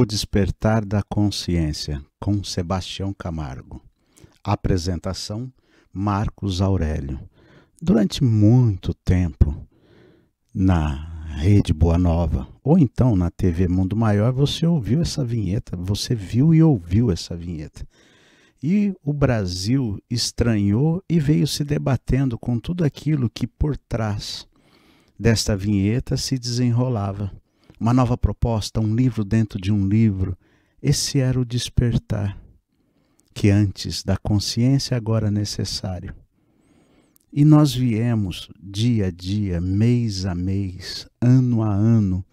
O Despertar da Consciência, com Sebastião Camargo. Apresentação: Marcos Aurélio. Durante muito tempo, na Rede Boa Nova, ou então na TV Mundo Maior, você ouviu essa vinheta, você viu e ouviu essa vinheta. E o Brasil estranhou e veio se debatendo com tudo aquilo que por trás desta vinheta se desenrolava uma nova proposta, um livro dentro de um livro. Esse era o despertar que antes da consciência agora necessário. E nós viemos dia a dia, mês a mês, ano a ano,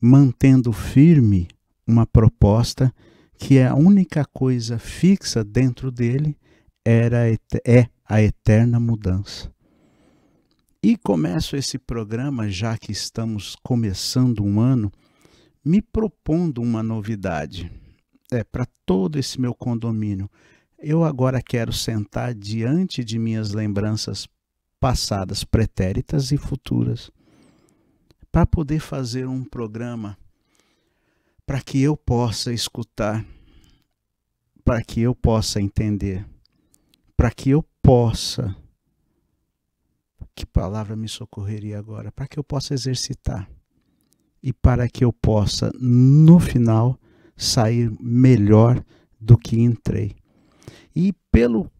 mantendo firme uma proposta que é a única coisa fixa dentro dele era é a eterna mudança. E começo esse programa, já que estamos começando um ano, me propondo uma novidade. É para todo esse meu condomínio. Eu agora quero sentar diante de minhas lembranças passadas, pretéritas e futuras, para poder fazer um programa para que eu possa escutar, para que eu possa entender, para que eu possa que palavra me socorreria agora? Para que eu possa exercitar e para que eu possa, no final, sair melhor do que entrei. E pelo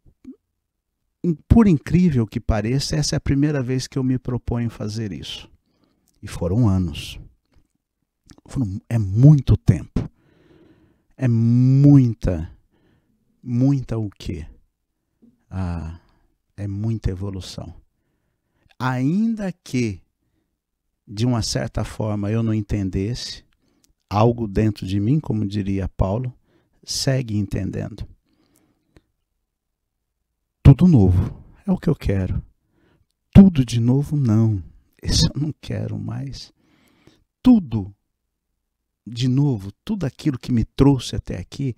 por incrível que pareça, essa é a primeira vez que eu me proponho fazer isso. E foram anos. é muito tempo. É muita, muita o quê? Ah, é muita evolução ainda que de uma certa forma eu não entendesse, algo dentro de mim, como diria Paulo, segue entendendo. Tudo novo é o que eu quero. Tudo de novo, não. Isso eu não quero mais. Tudo de novo, tudo aquilo que me trouxe até aqui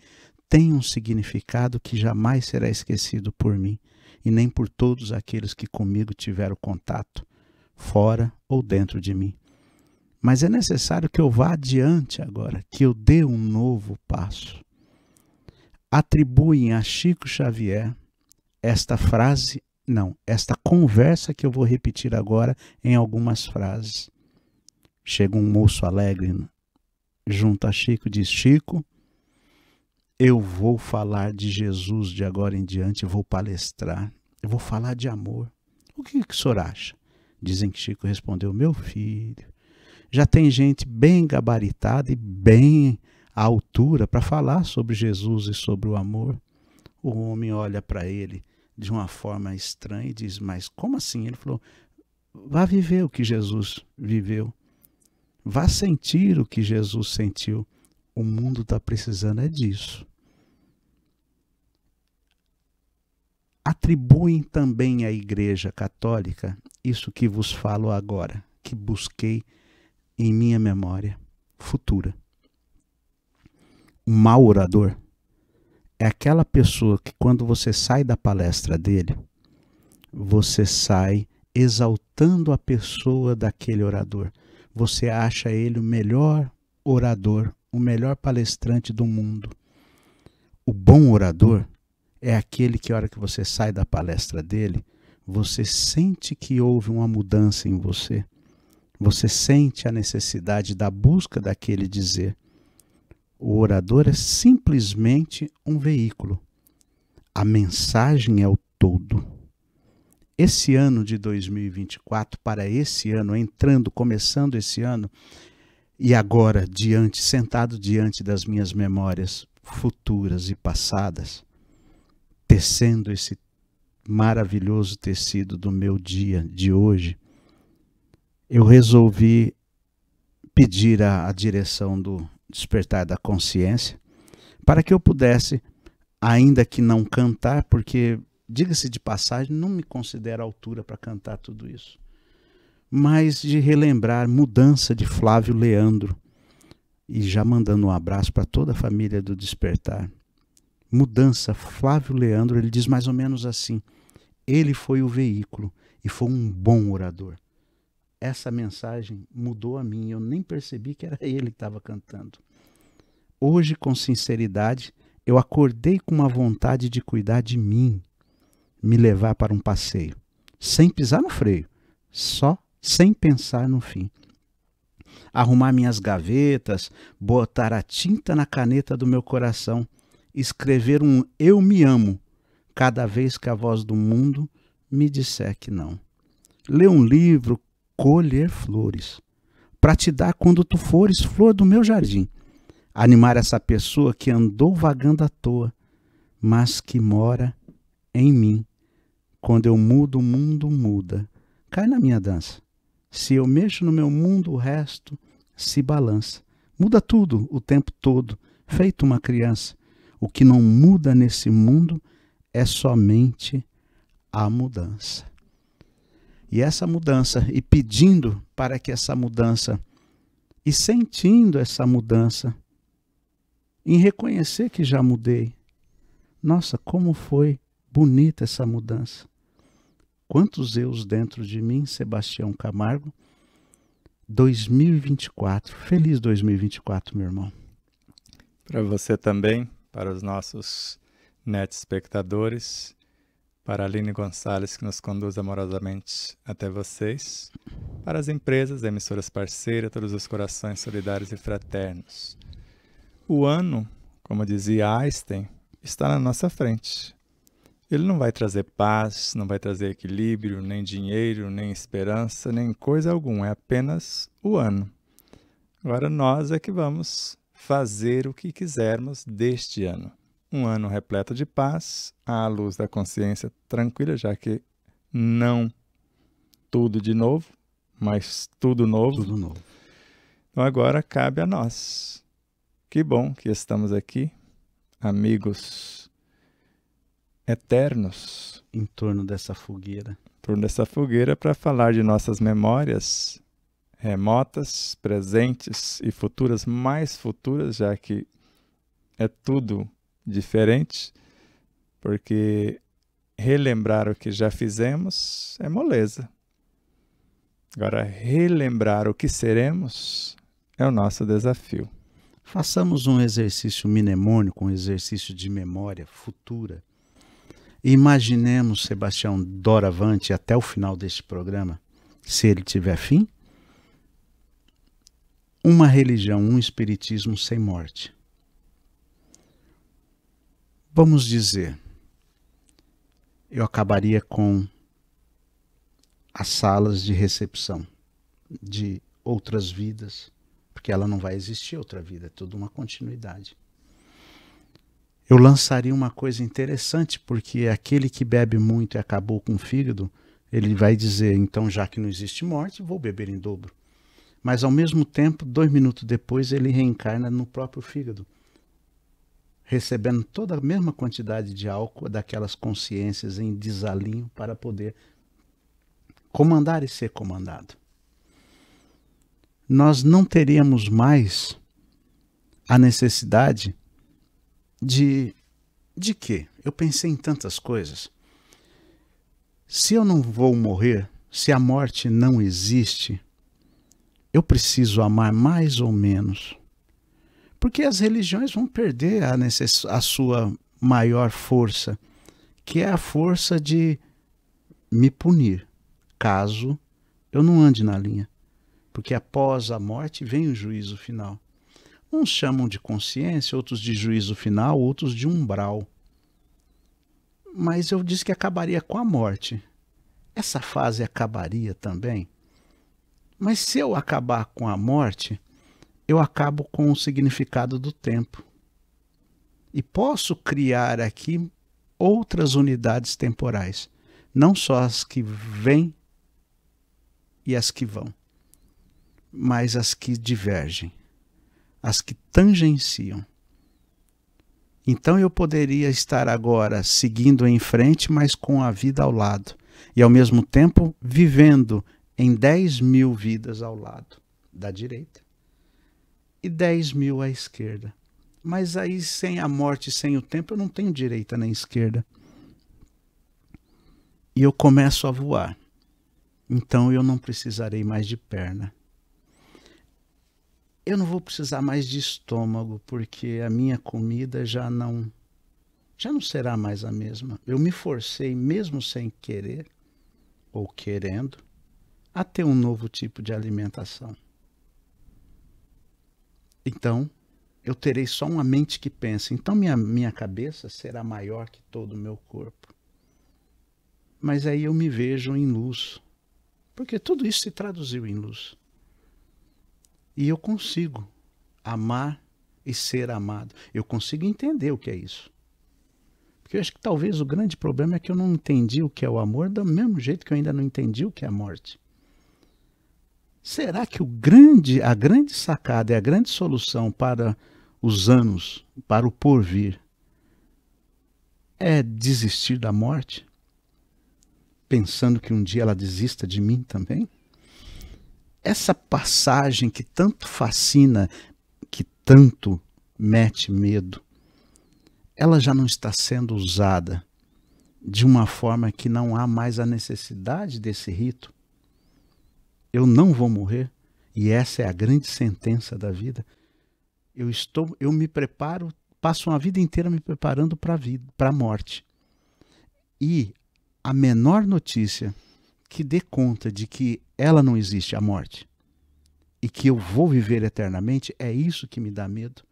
tem um significado que jamais será esquecido por mim e nem por todos aqueles que comigo tiveram contato, fora ou dentro de mim. Mas é necessário que eu vá adiante agora, que eu dê um novo passo. Atribuem a Chico Xavier esta frase, não, esta conversa que eu vou repetir agora em algumas frases. Chega um moço alegre junto a Chico e diz: Chico, eu vou falar de Jesus de agora em diante, eu vou palestrar, eu vou falar de amor. O que, que o senhor acha? Dizem que Chico respondeu: Meu filho, já tem gente bem gabaritada e bem à altura para falar sobre Jesus e sobre o amor. O homem olha para ele de uma forma estranha e diz: Mas como assim? Ele falou: Vá viver o que Jesus viveu. Vá sentir o que Jesus sentiu. O mundo está precisando é disso. atribuem também à Igreja Católica isso que vos falo agora, que busquei em minha memória futura. Um mau orador é aquela pessoa que, quando você sai da palestra dele, você sai exaltando a pessoa daquele orador. Você acha ele o melhor orador, o melhor palestrante do mundo. O bom orador é aquele que, a hora que você sai da palestra dele, você sente que houve uma mudança em você. Você sente a necessidade da busca daquele dizer. O orador é simplesmente um veículo. A mensagem é o todo. Esse ano de 2024, para esse ano, entrando, começando esse ano, e agora, diante, sentado diante das minhas memórias futuras e passadas, tecendo esse maravilhoso tecido do meu dia de hoje, eu resolvi pedir a, a direção do despertar da consciência para que eu pudesse, ainda que não cantar, porque, diga-se de passagem, não me considero altura para cantar tudo isso, mas de relembrar mudança de Flávio Leandro. E já mandando um abraço para toda a família do Despertar mudança, Flávio Leandro, ele diz mais ou menos assim: ele foi o veículo e foi um bom orador. Essa mensagem mudou a mim, eu nem percebi que era ele que estava cantando. Hoje, com sinceridade, eu acordei com uma vontade de cuidar de mim, me levar para um passeio, sem pisar no freio, só sem pensar no fim. Arrumar minhas gavetas, botar a tinta na caneta do meu coração escrever um Eu me amo cada vez que a voz do mundo me disser que não. Ler um livro, colher flores, para te dar quando tu fores flor do meu jardim. Animar essa pessoa que andou vagando à toa, mas que mora em mim. Quando eu mudo, o mundo muda. Cai na minha dança. Se eu mexo no meu mundo, o resto se balança. Muda tudo o tempo todo, feito uma criança. O que não muda nesse mundo é somente a mudança. E essa mudança, e pedindo para que essa mudança, e sentindo essa mudança, em reconhecer que já mudei. Nossa, como foi bonita essa mudança. Quantos eus dentro de mim, Sebastião Camargo? 2024. Feliz 2024, meu irmão. Para você também para os nossos net espectadores, para a Aline Gonçalves, que nos conduz amorosamente até vocês, para as empresas, emissoras parceiras, todos os corações solidários e fraternos. O ano, como dizia Einstein, está na nossa frente. Ele não vai trazer paz, não vai trazer equilíbrio, nem dinheiro, nem esperança, nem coisa alguma, é apenas o ano. Agora nós é que vamos fazer o que quisermos deste ano. Um ano repleto de paz, à luz da consciência tranquila, já que não tudo de novo, mas tudo novo. Tudo novo. Então agora cabe a nós. Que bom que estamos aqui, amigos eternos. Em torno dessa fogueira. Em torno dessa fogueira para falar de nossas memórias, remotas, presentes e futuras, mais futuras, já que é tudo diferente, porque relembrar o que já fizemos é moleza. Agora, relembrar o que seremos é o nosso desafio. Façamos um exercício mnemônico, um exercício de memória futura. Imaginemos Sebastião Doravante até o final deste programa, se ele tiver fim, uma religião, um espiritismo sem morte. Vamos dizer, eu acabaria com as salas de recepção de outras vidas, porque ela não vai existir outra vida, é tudo uma continuidade. Eu lançaria uma coisa interessante, porque aquele que bebe muito e acabou com o fígado, ele vai dizer, então já que não existe morte, vou beber em dobro. Mas ao mesmo tempo, dois minutos depois, ele reencarna no próprio fígado, recebendo toda a mesma quantidade de álcool daquelas consciências em desalinho para poder comandar e ser comandado. Nós não teríamos mais a necessidade de de quê? Eu pensei em tantas coisas. Se eu não vou morrer, se a morte não existe, eu preciso amar mais ou menos. Porque as religiões vão perder a, necess... a sua maior força, que é a força de me punir, caso eu não ande na linha. Porque após a morte vem o juízo final. Uns chamam de consciência, outros de juízo final, outros de umbral. Mas eu disse que acabaria com a morte. Essa fase acabaria também? Mas se eu acabar com a morte, eu acabo com o significado do tempo. E posso criar aqui outras unidades temporais, não só as que vêm e as que vão, mas as que divergem, as que tangenciam. Então eu poderia estar agora seguindo em frente, mas com a vida ao lado, e ao mesmo tempo vivendo em 10 mil vidas ao lado da direita e 10 mil à esquerda. Mas aí, sem a morte, sem o tempo, eu não tenho direita nem esquerda. E eu começo a voar. Então eu não precisarei mais de perna. Eu não vou precisar mais de estômago, porque a minha comida já não já não será mais a mesma. Eu me forcei mesmo sem querer ou querendo a ter um novo tipo de alimentação. Então, eu terei só uma mente que pensa. Então, minha, minha cabeça será maior que todo o meu corpo. Mas aí eu me vejo em luz. Porque tudo isso se traduziu em luz. E eu consigo amar e ser amado. Eu consigo entender o que é isso. Porque eu acho que talvez o grande problema é que eu não entendi o que é o amor, do mesmo jeito que eu ainda não entendi o que é a morte. Será que o grande, a grande sacada e é a grande solução para os anos, para o porvir, é desistir da morte? Pensando que um dia ela desista de mim também? Essa passagem que tanto fascina, que tanto mete medo, ela já não está sendo usada de uma forma que não há mais a necessidade desse rito? eu não vou morrer, e essa é a grande sentença da vida. Eu estou, eu me preparo, passo uma vida inteira me preparando para a vida, para a morte. E a menor notícia que dê conta de que ela não existe, a morte, e que eu vou viver eternamente, é isso que me dá medo.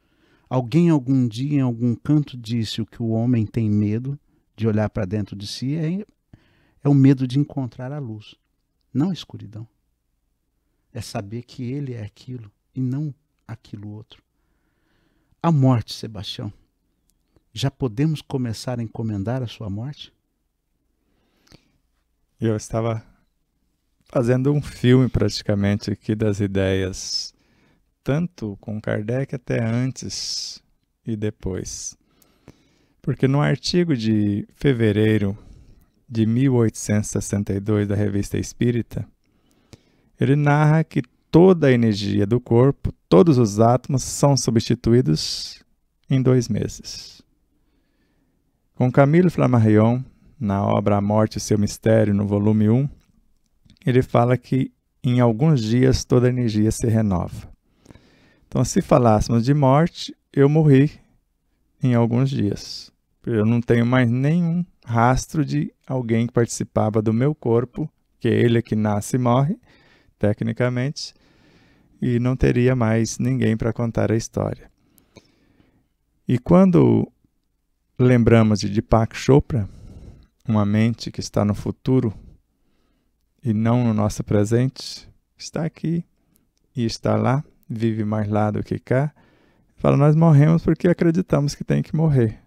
Alguém algum dia em algum canto disse o que o homem tem medo de olhar para dentro de si é, é o medo de encontrar a luz, não a escuridão é saber que ele é aquilo e não aquilo outro. A morte, Sebastião. Já podemos começar a encomendar a sua morte? Eu estava fazendo um filme praticamente aqui das ideias, tanto com Kardec até antes e depois. Porque no artigo de fevereiro de 1862 da Revista Espírita, ele narra que toda a energia do corpo, todos os átomos são substituídos em dois meses. Com Camilo Flammarion, na obra A Morte e Seu Mistério, no volume 1, ele fala que em alguns dias toda a energia se renova. Então, se falássemos de morte, eu morri em alguns dias. Eu não tenho mais nenhum rastro de alguém que participava do meu corpo, que é ele que nasce e morre, tecnicamente, e não teria mais ninguém para contar a história. E quando lembramos de Deepak Chopra, uma mente que está no futuro e não no nosso presente, está aqui e está lá, vive mais lá do que cá, fala: Nós morremos porque acreditamos que tem que morrer,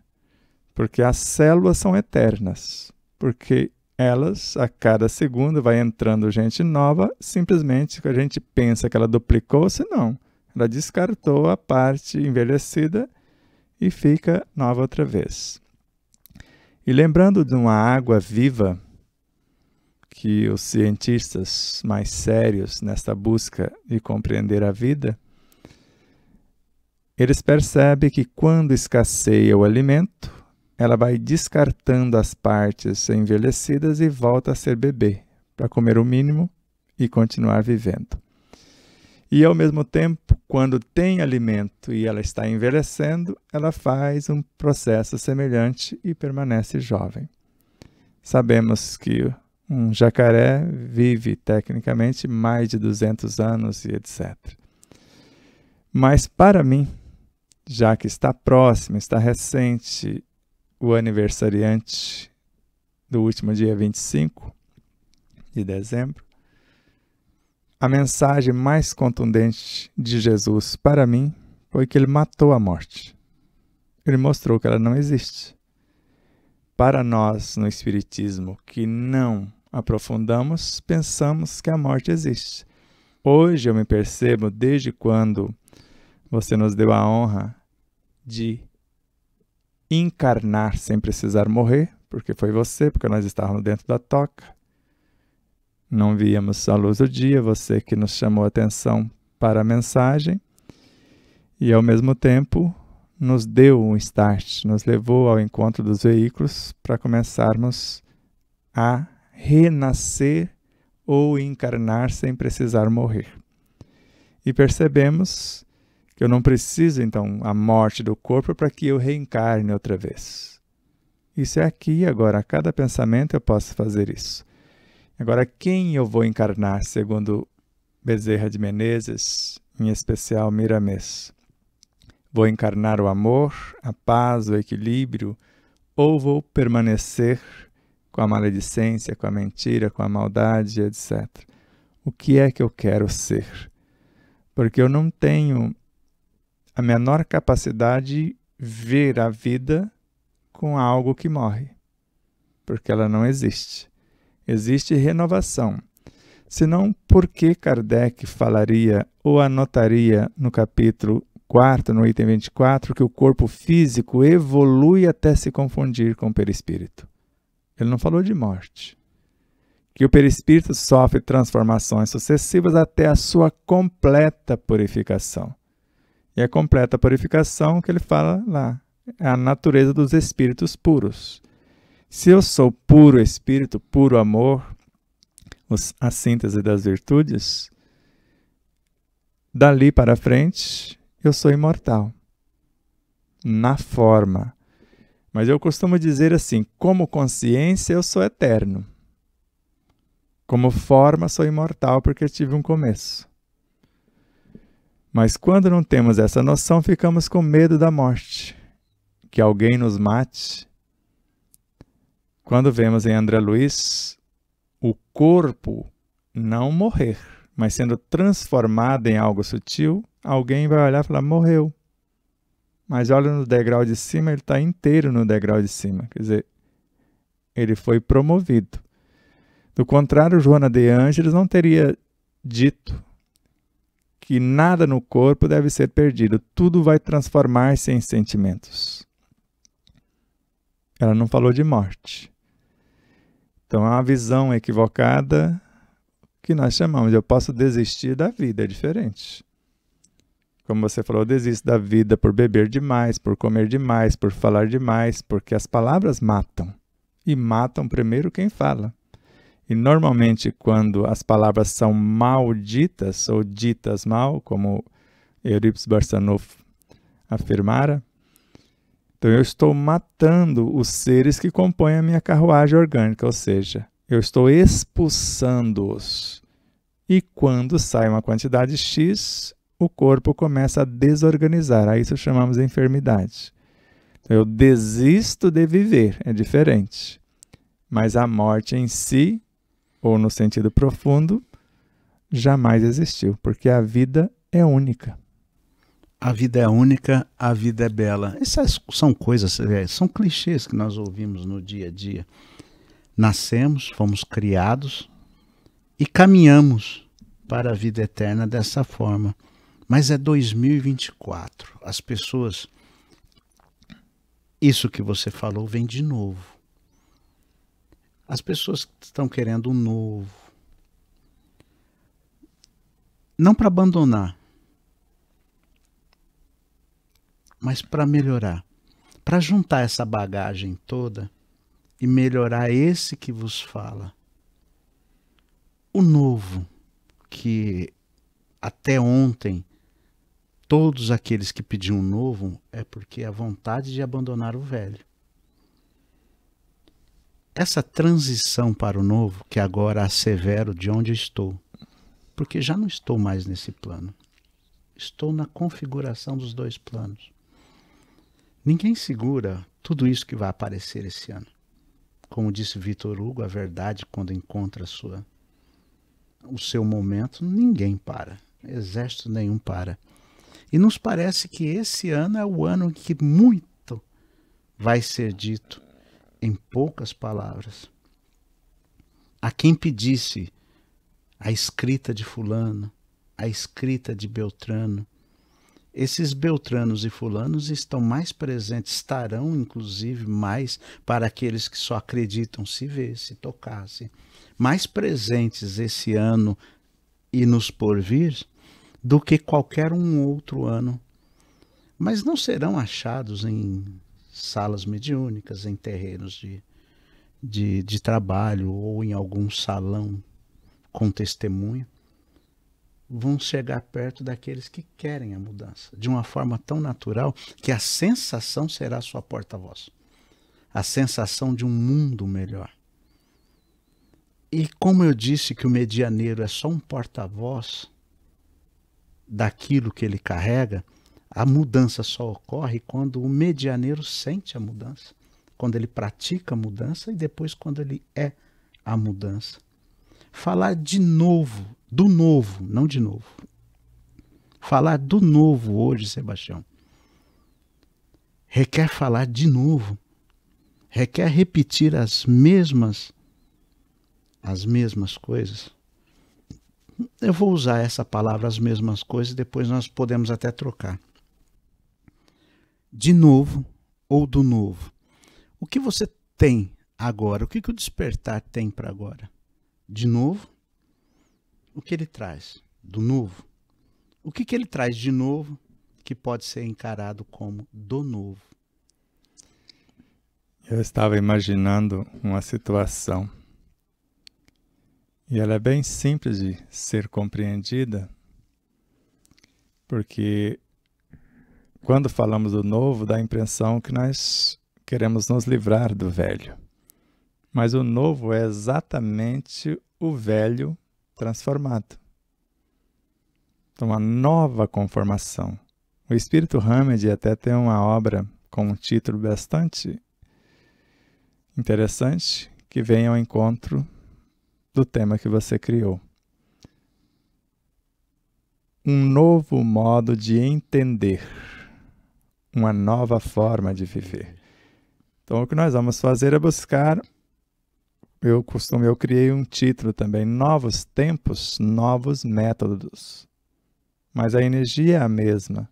porque as células são eternas, porque elas, a cada segundo vai entrando gente nova, simplesmente a gente pensa que ela duplicou, se não, ela descartou a parte envelhecida e fica nova outra vez. E lembrando de uma água viva que os cientistas mais sérios nesta busca de compreender a vida, eles percebem que quando escasseia o alimento, ela vai descartando as partes envelhecidas e volta a ser bebê, para comer o mínimo e continuar vivendo. E ao mesmo tempo, quando tem alimento e ela está envelhecendo, ela faz um processo semelhante e permanece jovem. Sabemos que um jacaré vive tecnicamente mais de 200 anos e etc. Mas para mim, já que está próximo, está recente o aniversariante do último dia 25 de dezembro, a mensagem mais contundente de Jesus para mim foi que ele matou a morte. Ele mostrou que ela não existe. Para nós, no Espiritismo, que não aprofundamos, pensamos que a morte existe. Hoje eu me percebo, desde quando você nos deu a honra de encarnar sem precisar morrer, porque foi você, porque nós estávamos dentro da toca. Não víamos a luz do dia, você que nos chamou a atenção para a mensagem. E ao mesmo tempo, nos deu um start, nos levou ao encontro dos veículos para começarmos a renascer ou encarnar sem precisar morrer. E percebemos eu não preciso, então, a morte do corpo para que eu reencarne outra vez. Isso é aqui e agora. A cada pensamento eu posso fazer isso. Agora, quem eu vou encarnar, segundo Bezerra de Menezes, em especial Miramês? Vou encarnar o amor, a paz, o equilíbrio, ou vou permanecer com a maledicência, com a mentira, com a maldade, etc. O que é que eu quero ser? Porque eu não tenho a menor capacidade de ver a vida com algo que morre, porque ela não existe. Existe renovação. Senão, por que Kardec falaria ou anotaria no capítulo 4, no item 24, que o corpo físico evolui até se confundir com o perispírito? Ele não falou de morte. Que o perispírito sofre transformações sucessivas até a sua completa purificação. E é a completa purificação que ele fala lá é a natureza dos espíritos puros. Se eu sou puro espírito, puro amor, os, a síntese das virtudes, dali para frente eu sou imortal. Na forma. Mas eu costumo dizer assim: como consciência eu sou eterno. Como forma, sou imortal porque tive um começo. Mas quando não temos essa noção, ficamos com medo da morte, que alguém nos mate. Quando vemos em André Luiz o corpo não morrer, mas sendo transformado em algo sutil, alguém vai olhar e falar: morreu. Mas olha no degrau de cima, ele está inteiro no degrau de cima. Quer dizer, ele foi promovido. Do contrário, Joana de Ângeles não teria dito que nada no corpo deve ser perdido, tudo vai transformar-se em sentimentos. Ela não falou de morte. Então é uma visão equivocada que nós chamamos de eu posso desistir da vida, é diferente. Como você falou, eu desisto da vida por beber demais, por comer demais, por falar demais, porque as palavras matam. E matam primeiro quem fala. E normalmente, quando as palavras são malditas ou ditas mal, como Euripides Barsanov afirmara, então eu estou matando os seres que compõem a minha carruagem orgânica, ou seja, eu estou expulsando-os. E quando sai uma quantidade X, o corpo começa a desorganizar. A isso chamamos de enfermidade. Então, eu desisto de viver, é diferente. Mas a morte em si ou no sentido profundo, jamais existiu, porque a vida é única. A vida é única, a vida é bela. Essas é, são coisas, é, são clichês que nós ouvimos no dia a dia. Nascemos, fomos criados e caminhamos para a vida eterna dessa forma. Mas é 2024. As pessoas. Isso que você falou vem de novo. As pessoas estão querendo um novo. Não para abandonar, mas para melhorar. Para juntar essa bagagem toda e melhorar esse que vos fala. O novo que até ontem todos aqueles que pediam um novo é porque é a vontade de abandonar o velho essa transição para o novo que agora assevero de onde estou, porque já não estou mais nesse plano. Estou na configuração dos dois planos. Ninguém segura tudo isso que vai aparecer esse ano. Como disse Vitor Hugo, a verdade quando encontra sua o seu momento, ninguém para. Exército nenhum para. E nos parece que esse ano é o ano em que muito vai ser dito em poucas palavras. A quem pedisse a escrita de Fulano, a escrita de Beltrano, esses Beltranos e Fulanos estão mais presentes, estarão inclusive mais para aqueles que só acreditam se ver, se tocasse, mais presentes esse ano e nos porvir do que qualquer um outro ano. Mas não serão achados em salas mediúnicas, em terrenos de, de, de trabalho ou em algum salão com testemunha, vão chegar perto daqueles que querem a mudança, de uma forma tão natural que a sensação será sua porta-voz. A sensação de um mundo melhor. E como eu disse que o medianeiro é só um porta-voz daquilo que ele carrega, a mudança só ocorre quando o medianeiro sente a mudança, quando ele pratica a mudança e depois quando ele é a mudança. Falar de novo, do novo, não de novo. Falar do novo hoje, Sebastião, requer falar de novo, requer repetir as mesmas as mesmas coisas. Eu vou usar essa palavra as mesmas coisas, depois nós podemos até trocar de novo ou do novo. O que você tem agora? O que, que o despertar tem para agora? De novo? O que ele traz? Do novo? O que, que ele traz de novo que pode ser encarado como do novo? Eu estava imaginando uma situação e ela é bem simples de ser compreendida, porque quando falamos do novo, dá a impressão que nós queremos nos livrar do velho. Mas o novo é exatamente o velho transformado. Então, uma nova conformação. O Espírito Hamed até tem uma obra com um título bastante interessante que vem ao encontro do tema que você criou. Um novo modo de entender uma nova forma de viver. Então, o que nós vamos fazer é buscar. Eu costumo, eu criei um título também: Novos Tempos, Novos Métodos. Mas a energia é a mesma,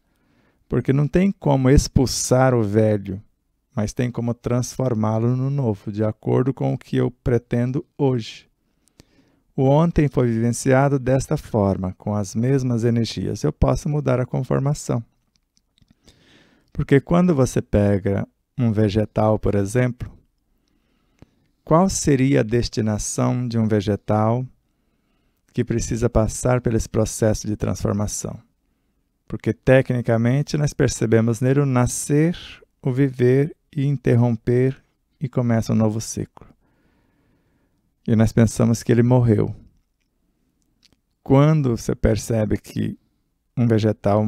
porque não tem como expulsar o velho, mas tem como transformá-lo no novo, de acordo com o que eu pretendo hoje. O ontem foi vivenciado desta forma, com as mesmas energias. Eu posso mudar a conformação. Porque quando você pega um vegetal, por exemplo, qual seria a destinação de um vegetal que precisa passar por esse processo de transformação? Porque tecnicamente nós percebemos nele o nascer, o viver e interromper e começa um novo ciclo. E nós pensamos que ele morreu. Quando você percebe que um vegetal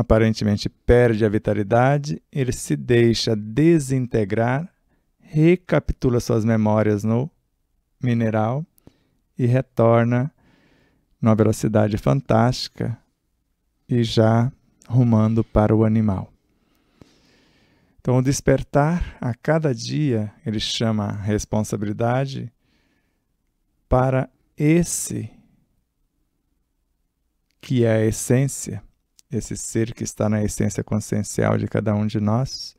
aparentemente perde a vitalidade, ele se deixa desintegrar, recapitula suas memórias no mineral e retorna numa velocidade fantástica e já rumando para o animal. Então, o despertar a cada dia, ele chama responsabilidade para esse que é a essência esse ser que está na essência consciencial de cada um de nós,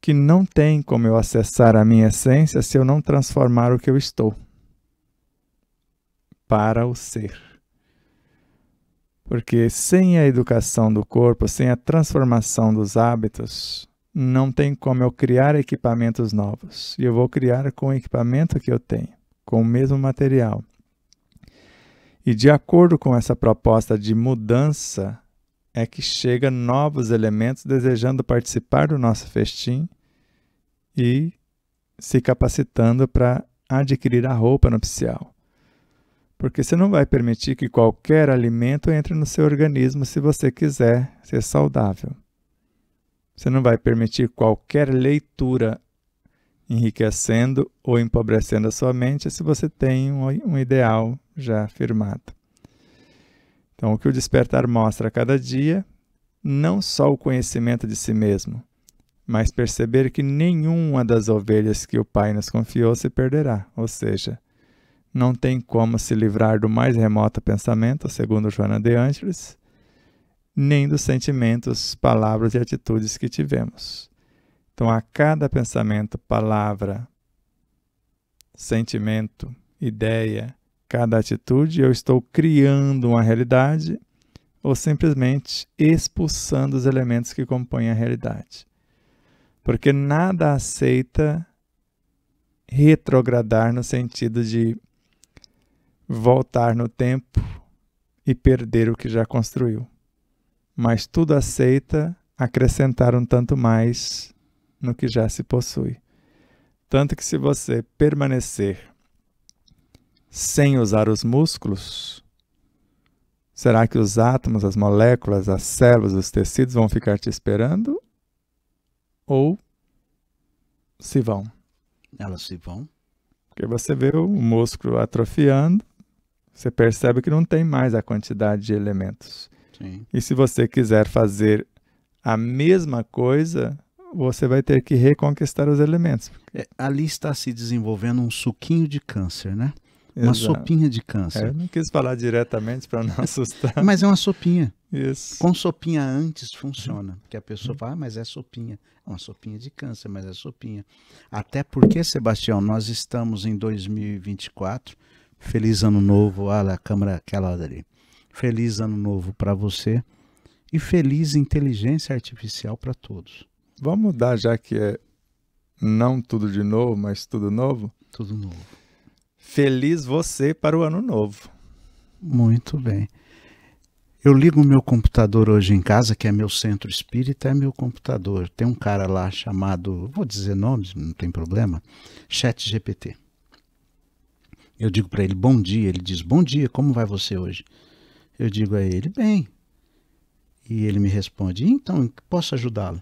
que não tem como eu acessar a minha essência se eu não transformar o que eu estou para o ser. Porque sem a educação do corpo, sem a transformação dos hábitos, não tem como eu criar equipamentos novos. E eu vou criar com o equipamento que eu tenho, com o mesmo material. E de acordo com essa proposta de mudança é que chega novos elementos desejando participar do nosso festim e se capacitando para adquirir a roupa nupcial. Porque você não vai permitir que qualquer alimento entre no seu organismo se você quiser ser saudável. Você não vai permitir qualquer leitura enriquecendo ou empobrecendo a sua mente se você tem um, um ideal já firmado. Então, o que o despertar mostra a cada dia, não só o conhecimento de si mesmo, mas perceber que nenhuma das ovelhas que o Pai nos confiou se perderá, ou seja, não tem como se livrar do mais remoto pensamento, segundo Joana de Angelis, nem dos sentimentos, palavras e atitudes que tivemos. Então, a cada pensamento, palavra, sentimento, ideia, cada atitude eu estou criando uma realidade ou simplesmente expulsando os elementos que compõem a realidade. Porque nada aceita retrogradar no sentido de voltar no tempo e perder o que já construiu. Mas tudo aceita acrescentar um tanto mais no que já se possui. Tanto que, se você permanecer sem usar os músculos? Será que os átomos, as moléculas, as células, os tecidos vão ficar te esperando? Ou se vão? Elas se vão. Porque você vê o músculo atrofiando, você percebe que não tem mais a quantidade de elementos. Sim. E se você quiser fazer a mesma coisa, você vai ter que reconquistar os elementos. É, ali está se desenvolvendo um suquinho de câncer, né? Uma Exato. sopinha de câncer. É, não quis falar diretamente para não assustar. mas é uma sopinha. Isso. Com sopinha antes funciona. Porque a pessoa uhum. fala, ah, mas é sopinha. É uma sopinha de câncer, mas é sopinha. Até porque, Sebastião, nós estamos em 2024. Feliz ano novo. Olha a câmera aquela ali. Feliz ano novo para você. E feliz inteligência artificial para todos. Vamos mudar, já que é não tudo de novo, mas tudo novo? Tudo novo. Feliz você para o ano novo. Muito bem. Eu ligo o meu computador hoje em casa, que é meu centro espírita, é meu computador. Tem um cara lá chamado, vou dizer nomes, não tem problema, Chat GPT. Eu digo para ele bom dia, ele diz bom dia, como vai você hoje? Eu digo a ele bem. E ele me responde, então posso ajudá-lo?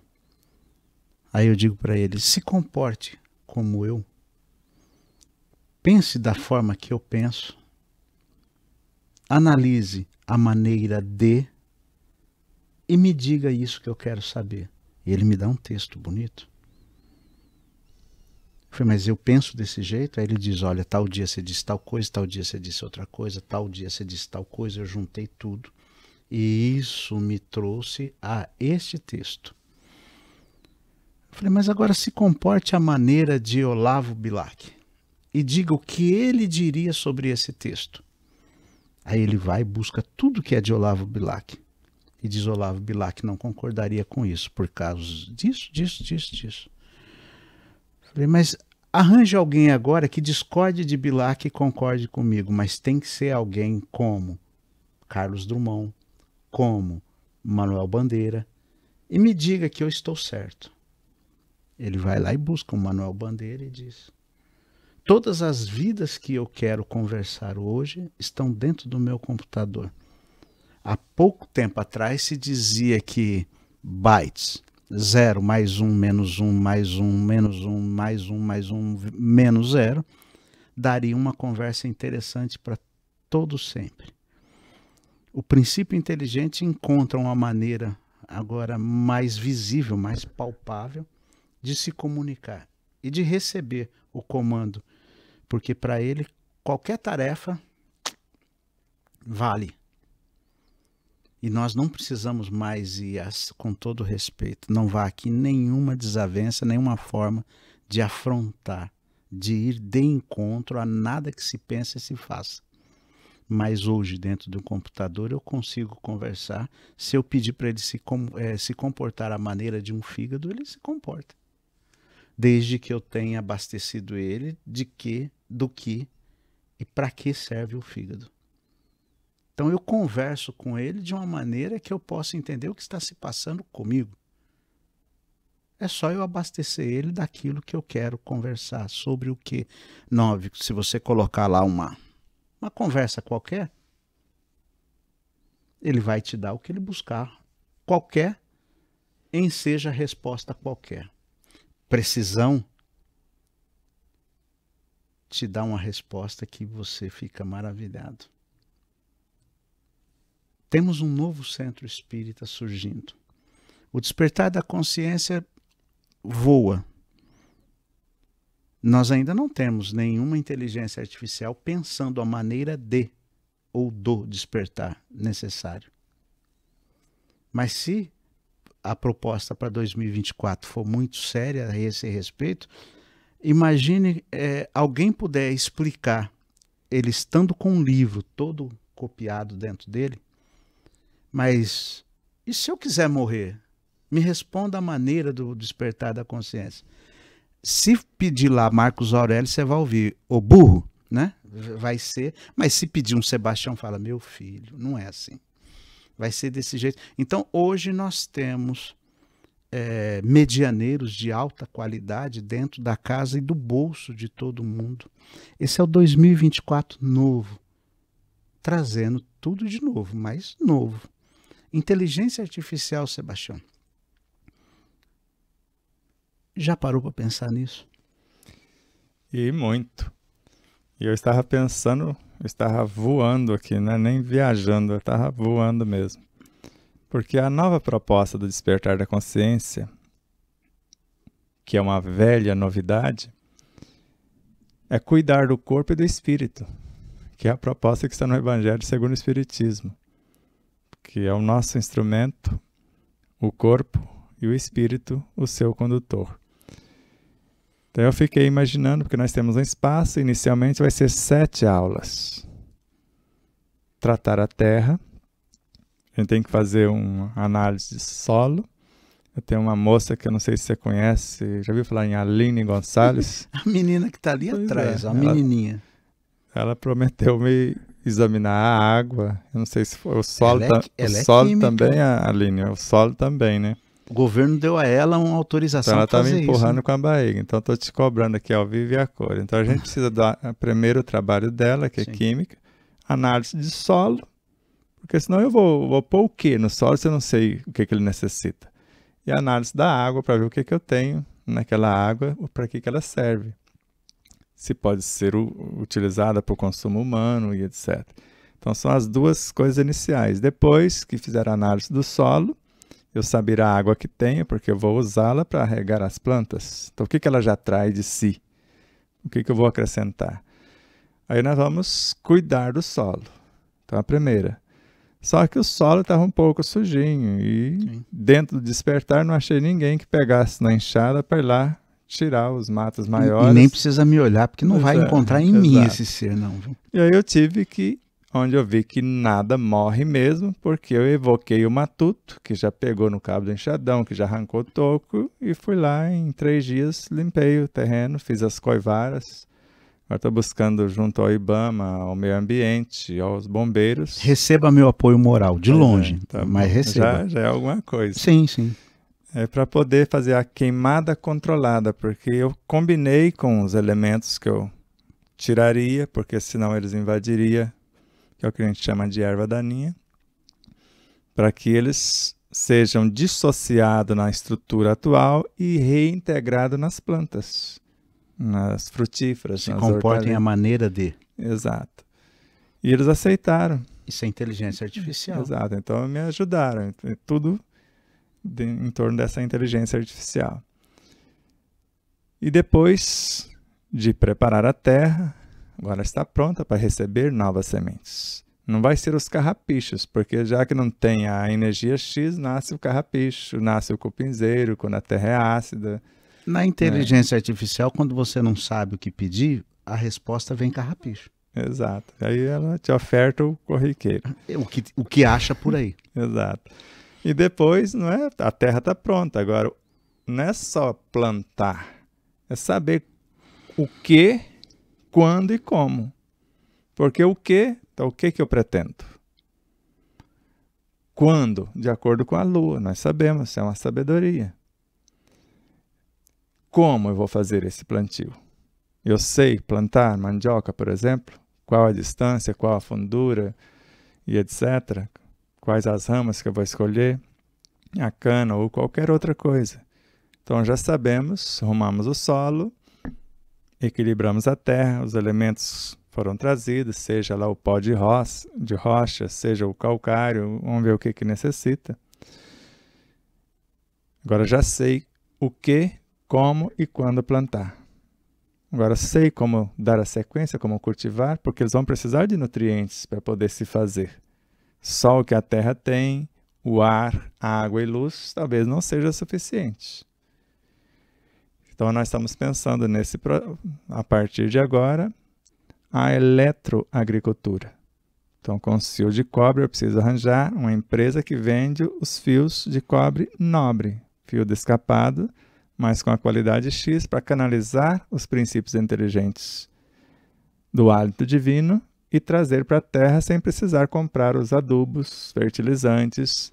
Aí eu digo para ele, se comporte como eu pense da forma que eu penso, analise a maneira de e me diga isso que eu quero saber. E ele me dá um texto bonito. Eu falei, mas eu penso desse jeito? Aí ele diz: olha, tal dia você disse tal coisa, tal dia você disse outra coisa, tal dia você disse tal coisa, eu juntei tudo. E isso me trouxe a este texto. Eu falei, mas agora se comporte a maneira de Olavo Bilac e diga o que ele diria sobre esse texto. Aí ele vai e busca tudo que é de Olavo Bilac. E diz Olavo Bilac não concordaria com isso, por causa disso, disso, disso, disso. Falei, mas arranje alguém agora que discorde de Bilac e concorde comigo, mas tem que ser alguém como Carlos Drummond, como Manuel Bandeira, e me diga que eu estou certo. Ele vai lá e busca o Manuel Bandeira e diz: Todas as vidas que eu quero conversar hoje estão dentro do meu computador. Há pouco tempo atrás se dizia que bytes, 0, mais 1, um, menos 1, um, mais 1, um, menos 1, mais 1, mais 1, menos 0, daria uma conversa interessante para todo sempre. O princípio inteligente encontra uma maneira agora mais visível, mais palpável de se comunicar e de receber o comando porque para ele qualquer tarefa vale. E nós não precisamos mais ir, com todo respeito, não vá aqui nenhuma desavença, nenhuma forma de afrontar, de ir de encontro a nada que se pense e se faça. Mas hoje, dentro do computador, eu consigo conversar. Se eu pedir para ele se, é, se comportar à maneira de um fígado, ele se comporta desde que eu tenha abastecido ele de que, do que e para que serve o fígado. Então eu converso com ele de uma maneira que eu possa entender o que está se passando comigo. É só eu abastecer ele daquilo que eu quero conversar, sobre o que. Nove, se você colocar lá uma, uma conversa qualquer, ele vai te dar o que ele buscar. Qualquer, em seja resposta qualquer precisão, te dá uma resposta que você fica maravilhado. Temos um novo centro espírita surgindo. O despertar da consciência voa. Nós ainda não temos nenhuma inteligência artificial pensando a maneira de ou do despertar necessário. Mas se a proposta para 2024 for muito séria a esse respeito, imagine é, alguém puder explicar, ele estando com um livro todo copiado dentro dele, mas e se eu quiser morrer? Me responda a maneira do despertar da consciência. Se pedir lá Marcos Aurélio, você vai ouvir o burro, né? Vai ser. Mas se pedir um Sebastião, fala: meu filho, não é assim vai ser desse jeito. Então, hoje nós temos é, medianeiros de alta qualidade dentro da casa e do bolso de todo mundo. Esse é o 2024 novo, trazendo tudo de novo, mas novo. Inteligência artificial, Sebastião. Já parou para pensar nisso? E muito. E eu estava pensando, eu estava voando aqui, né? nem viajando, eu estava voando mesmo. Porque a nova proposta do despertar da consciência, que é uma velha novidade, é cuidar do corpo e do espírito, que é a proposta que está no Evangelho segundo o Espiritismo, que é o nosso instrumento, o corpo e o espírito, o seu condutor. Então eu fiquei imaginando, porque nós temos um espaço, inicialmente vai ser sete aulas. Tratar a terra. A gente tem que fazer uma análise de solo. Eu tenho uma moça que eu não sei se você conhece, já viu falar em Aline Gonçalves? a menina que está ali pois atrás, é. a ela, menininha. Ela prometeu me examinar a água, eu não sei se foi o solo, ela é, ela o é solo também, Aline, o solo também, né? o governo deu a ela uma autorização para então ela tá me empurrando né? com a barriga, então estou te cobrando aqui ao vivo e a cor. Então a gente precisa dar eh, primeiro o trabalho dela, que é Sim. é química, análise de solo, porque senão eu vou, vou pôr o quê no solo se eu não sei o que, que ele necessita. E análise da água para ver o que, que eu tenho naquela água, para que, que ela serve. Se pode ser utilizada para o consumo humano e etc. Então são as duas coisas iniciais. Depois que fizer a análise do solo, eu saber a água que tenho, porque eu vou usá-la para regar as plantas. Então, o que, que ela já traz de si? O que, que eu vou acrescentar? Aí nós vamos cuidar do solo. Então, a primeira. Só que o solo estava um pouco sujinho e Sim. dentro do despertar não achei ninguém que pegasse na enxada para ir lá tirar os matos maiores. E, e nem precisa me olhar, porque não pois vai é, encontrar em exato. mim esse ser, não. E aí eu tive que onde eu vi que nada morre mesmo, porque eu evoquei o matuto, que já pegou no cabo do enxadão, que já arrancou o toco, e fui lá em três dias, limpei o terreno, fiz as coivaras. Agora estou buscando junto ao Ibama, ao meio ambiente, aos bombeiros. Receba meu apoio moral, de é, longe, tá mas receba. Já, já é alguma coisa. Sim, sim. É para poder fazer a queimada controlada, porque eu combinei com os elementos que eu tiraria, porque senão eles invadiriam que é o que a gente chama de erva daninha, para que eles sejam dissociados na estrutura atual e reintegrados nas plantas, nas frutíferas. Se nas comportem à maneira de. Exato. E eles aceitaram. Isso é inteligência artificial. Exato. Então me ajudaram. Tudo de, em torno dessa inteligência artificial. E depois de preparar a terra, agora está pronta para receber novas sementes. Não vai ser os carrapichos, porque já que não tem a energia X, nasce o carrapicho, nasce o cupinzeiro, quando a terra é ácida. Na né? inteligência né? artificial, quando você não sabe o que pedir, a resposta vem carrapicho. Exato. Aí ela te oferta o corriqueiro. É, o que, o que acha por aí. Exato. E depois, não é? A terra está pronta. Agora, não é só plantar, é saber o que quando e como. Porque o que, então o que, que eu pretendo? Quando? De acordo com a lua, nós sabemos, é uma sabedoria. Como eu vou fazer esse plantio? Eu sei plantar mandioca, por exemplo, qual a distância, qual a fundura e etc. Quais as ramas que eu vou escolher, a cana ou qualquer outra coisa. Então já sabemos, arrumamos o solo, equilibramos a terra, os elementos foram trazidos, seja lá o pó de, rocha, de rocha seja o calcário, vamos ver o que, que necessita. Agora já sei o que, como e quando plantar. Agora sei como dar a sequência, como cultivar, porque eles vão precisar de nutrientes para poder se fazer. Só o que a terra tem, o ar, a água e luz, talvez não seja suficiente. Então, nós estamos pensando nesse, a partir de agora, a eletroagricultura. Então, com os fios de cobre, eu preciso arranjar uma empresa que vende os fios de cobre nobre, fio descapado, mas com a qualidade X para canalizar os princípios inteligentes do hálito divino e trazer para a terra sem precisar comprar os adubos, fertilizantes,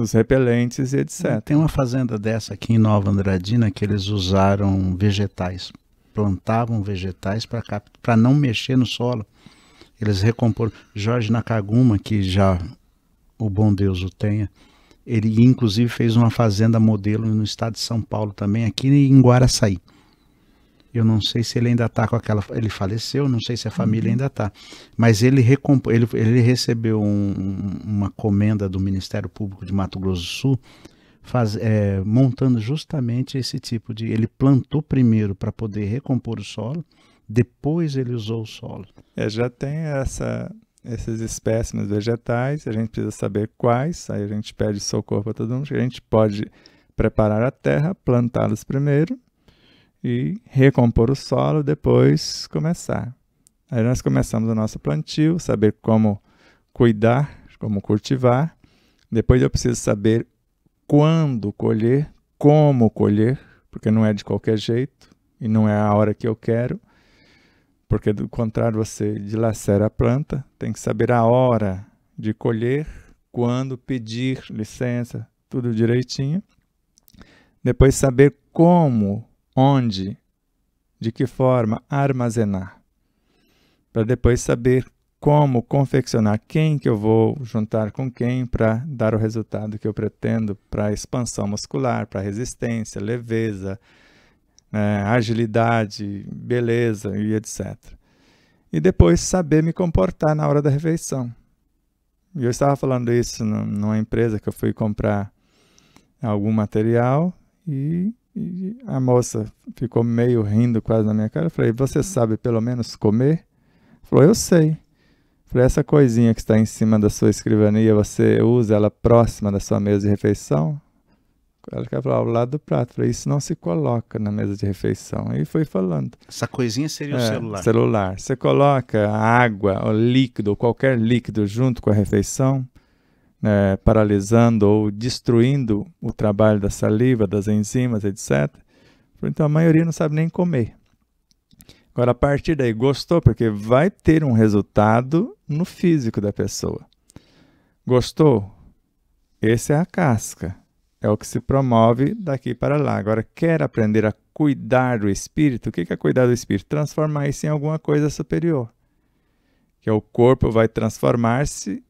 os repelentes e etc. Tem uma fazenda dessa aqui em Nova Andradina que eles usaram vegetais, plantavam vegetais para não mexer no solo. Eles recomporam. Jorge Nakaguma, que já o bom Deus o tenha, ele inclusive fez uma fazenda modelo no estado de São Paulo também, aqui em Guaraçaí. Eu não sei se ele ainda está com aquela. Ele faleceu, não sei se a família uhum. ainda está. Mas ele, recompô, ele, ele recebeu um, uma comenda do Ministério Público de Mato Grosso do Sul, faz, é, montando justamente esse tipo de. Ele plantou primeiro para poder recompor o solo, depois ele usou o solo. É, já tem essa, esses espécimes vegetais, a gente precisa saber quais, aí a gente pede socorro para todo mundo, a gente pode preparar a terra, plantá-los primeiro e recompor o solo, depois começar. Aí nós começamos o nosso plantio, saber como cuidar, como cultivar. Depois eu preciso saber quando colher, como colher, porque não é de qualquer jeito e não é a hora que eu quero. Porque do contrário você dilacera a planta, tem que saber a hora de colher, quando pedir licença, tudo direitinho. Depois saber como onde, de que forma armazenar, para depois saber como confeccionar quem que eu vou juntar com quem para dar o resultado que eu pretendo para expansão muscular, para resistência, leveza, né, agilidade, beleza e etc. E depois saber me comportar na hora da refeição. eu estava falando isso numa empresa que eu fui comprar algum material e e a moça ficou meio rindo quase na minha cara. Eu falei, você uhum. sabe pelo menos comer? Falou, eu sei. Eu falei, essa coisinha que está em cima da sua escrivania, você usa ela próxima da sua mesa de refeição? Ela quer falar ao lado do prato. Eu falei, isso não se coloca na mesa de refeição. E foi falando. Essa coisinha seria é, o celular. Celular. Você coloca água, ou líquido, ou qualquer líquido junto com a refeição é, paralisando ou destruindo o trabalho da saliva, das enzimas, etc. Então a maioria não sabe nem comer. Agora, a partir daí, gostou, porque vai ter um resultado no físico da pessoa. Gostou? Essa é a casca. É o que se promove daqui para lá. Agora, quer aprender a cuidar do espírito? O que é cuidar do espírito? Transformar isso em alguma coisa superior. Que é o corpo vai transformar-se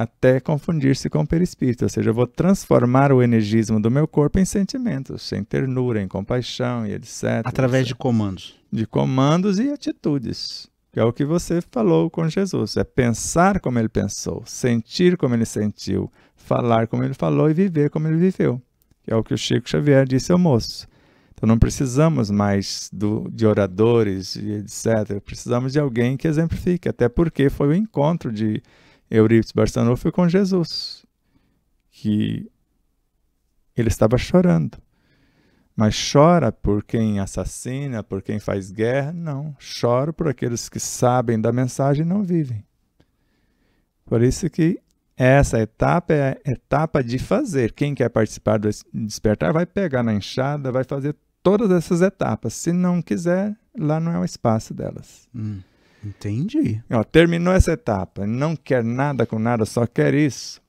até confundir-se com o perispírito, ou seja, eu vou transformar o energismo do meu corpo em sentimentos, em ternura, em compaixão e etc. Através etc. de comandos. De comandos e atitudes, que é o que você falou com Jesus, é pensar como ele pensou, sentir como ele sentiu, falar como ele falou e viver como ele viveu, que é o que o Chico Xavier disse ao moço. Então não precisamos mais do, de oradores e etc, precisamos de alguém que exemplifique, até porque foi o encontro de Eurípides Barçanou foi com Jesus, que ele estava chorando. Mas chora por quem assassina, por quem faz guerra? Não. Chora por aqueles que sabem da mensagem e não vivem. Por isso que essa etapa é a etapa de fazer. Quem quer participar do despertar vai pegar na enxada, vai fazer todas essas etapas. Se não quiser, lá não é o espaço delas. Hum. Entendi. Ó, terminou essa etapa, não quer nada com nada, só quer isso.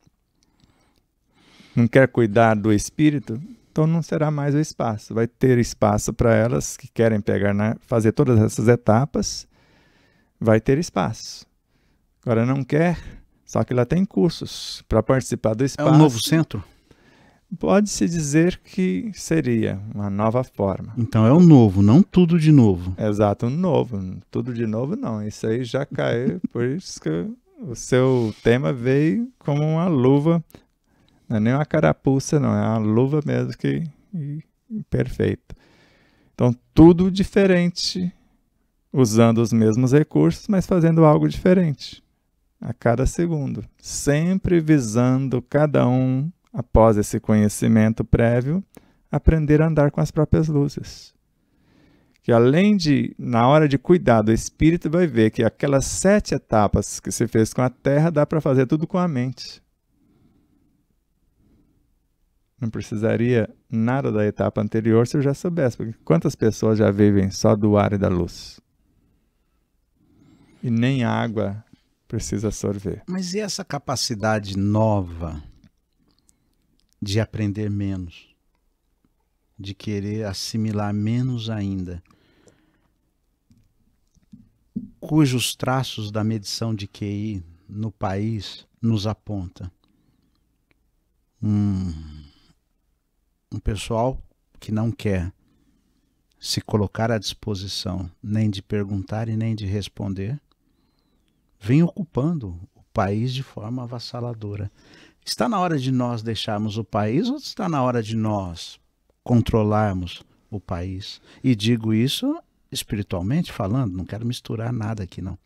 Não quer cuidar do espírito, então não será mais o espaço. Vai ter espaço para elas que querem pegar, na, fazer todas essas etapas, vai ter espaço. Agora não quer, só que lá tem cursos para participar do espaço. É um novo centro? Pode-se dizer que seria uma nova forma. Então é o novo, não tudo de novo. Exato, o novo. Tudo de novo não. Isso aí já caiu, por isso que o seu tema veio como uma luva. Não é nem uma carapuça, não. É uma luva mesmo que perfeita. Então, tudo diferente, usando os mesmos recursos, mas fazendo algo diferente a cada segundo. Sempre visando cada um após esse conhecimento prévio, aprender a andar com as próprias luzes. Que além de, na hora de cuidado, o espírito vai ver que aquelas sete etapas que se fez com a terra dá para fazer tudo com a mente. Não precisaria nada da etapa anterior se eu já soubesse, porque quantas pessoas já vivem só do ar e da luz? E nem água precisa sorver. Mas e essa capacidade nova de aprender menos, de querer assimilar menos ainda, cujos traços da medição de QI no país nos aponta. Um, um pessoal que não quer se colocar à disposição nem de perguntar e nem de responder, vem ocupando o país de forma avassaladora. Está na hora de nós deixarmos o país ou está na hora de nós controlarmos o país? E digo isso espiritualmente falando, não quero misturar nada aqui não.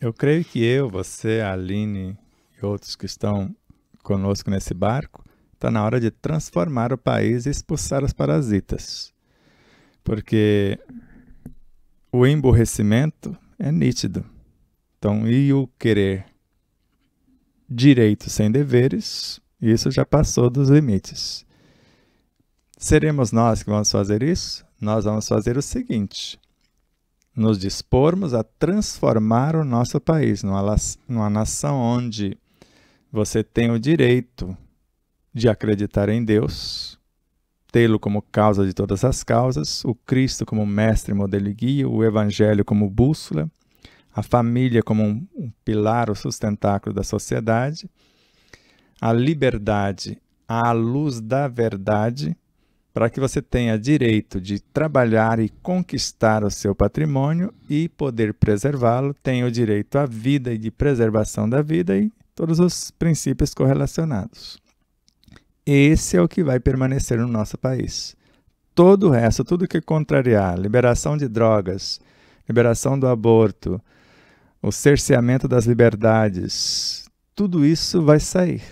Eu creio que eu, você, Aline e outros que estão conosco nesse barco, está na hora de transformar o país e expulsar os parasitas. Porque o emborrecimento é nítido. Então, e o querer? direitos sem deveres, isso já passou dos limites. Seremos nós que vamos fazer isso? Nós vamos fazer o seguinte: nos dispormos a transformar o nosso país numa, numa nação onde você tem o direito de acreditar em Deus, tê-lo como causa de todas as causas, o Cristo como mestre, modelo e guia, o Evangelho como bússola a família como um, um pilar, o sustentáculo da sociedade, a liberdade à luz da verdade, para que você tenha direito de trabalhar e conquistar o seu patrimônio e poder preservá-lo, tenha o direito à vida e de preservação da vida e todos os princípios correlacionados. Esse é o que vai permanecer no nosso país. Todo o resto, tudo que contrariar, liberação de drogas, liberação do aborto, o cerceamento das liberdades, tudo isso vai sair.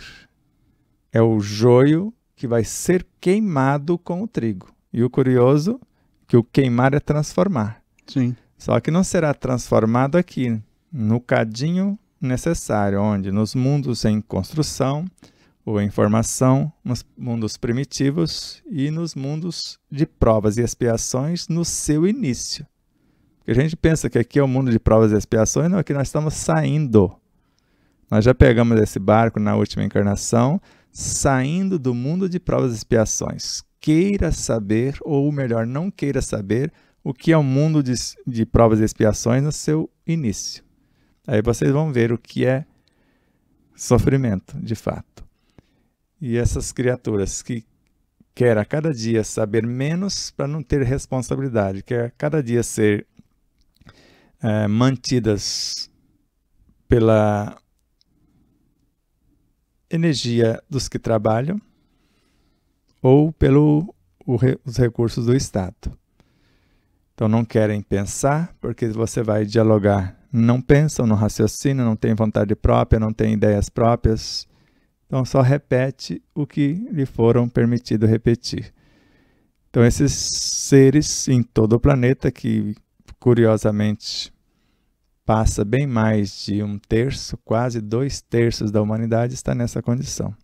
É o joio que vai ser queimado com o trigo. E o curioso que o queimar é transformar. Sim. Só que não será transformado aqui, no cadinho necessário, onde nos mundos em construção ou em formação, nos mundos primitivos e nos mundos de provas e expiações no seu início. Porque a gente pensa que aqui é o um mundo de provas e expiações, não, aqui nós estamos saindo. Nós já pegamos esse barco na última encarnação, saindo do mundo de provas e expiações. Queira saber, ou melhor, não queira saber, o que é o um mundo de, de provas e expiações no seu início. Aí vocês vão ver o que é sofrimento, de fato. E essas criaturas que quer a cada dia saber menos para não ter responsabilidade, quer a cada dia ser é, mantidas pela energia dos que trabalham ou pelos recursos do Estado. Então não querem pensar, porque você vai dialogar. Não pensam, não raciocinam, não têm vontade própria, não têm ideias próprias. Então só repete o que lhe foram permitido repetir. Então esses seres em todo o planeta que curiosamente, passa bem mais de um terço, quase dois terços da humanidade está nessa condição.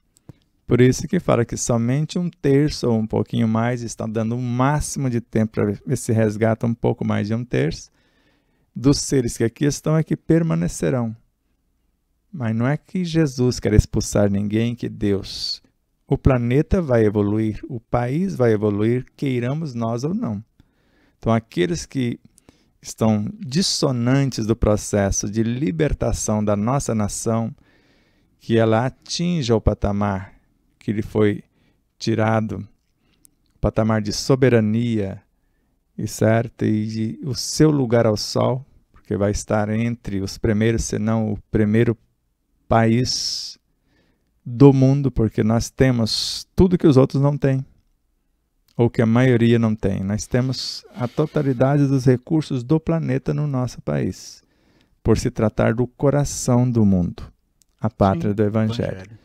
Por isso que fala que somente um terço ou um pouquinho mais está dando o um máximo de tempo para ver se resgata um pouco mais de um terço dos seres que aqui estão é que permanecerão. Mas não é que Jesus quer expulsar ninguém, que Deus. O planeta vai evoluir, o país vai evoluir, queiramos nós ou não. Então, aqueles que estão dissonantes do processo de libertação da nossa nação, que ela atinja o patamar que lhe foi tirado, o patamar de soberania, e certo, e de, o seu lugar ao sol, porque vai estar entre os primeiros, se não o primeiro país do mundo, porque nós temos tudo que os outros não têm ou que a maioria não tem. Nós temos a totalidade dos recursos do planeta no nosso país, por se tratar do coração do mundo, a pátria Sim, do Evangelho. Evangelho.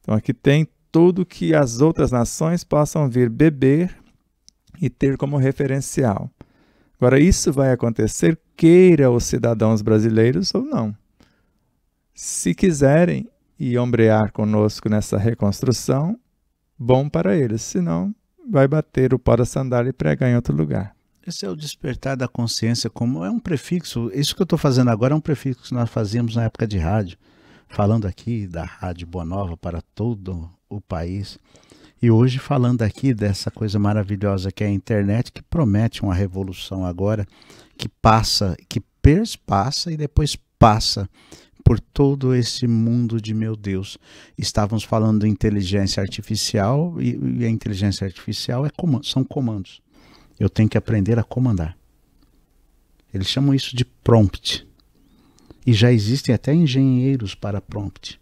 Então aqui tem tudo que as outras nações possam vir beber e ter como referencial. Agora, isso vai acontecer, queira os cidadãos brasileiros ou não. Se quiserem e ombrear conosco nessa reconstrução, bom para eles, senão vai bater o pó da sandália e pregar em outro lugar. Esse é o despertar da consciência, como é um prefixo. Isso que eu estou fazendo agora é um prefixo que nós fazíamos na época de rádio, falando aqui da Rádio Boa Nova para todo o país. E hoje falando aqui dessa coisa maravilhosa que é a internet, que promete uma revolução agora, que passa, que perspassa e depois passa por todo esse mundo de meu Deus. Estávamos falando de inteligência artificial e, e a inteligência artificial é comando, são comandos. Eu tenho que aprender a comandar. Eles chamam isso de prompt. E já existem até engenheiros para prompt.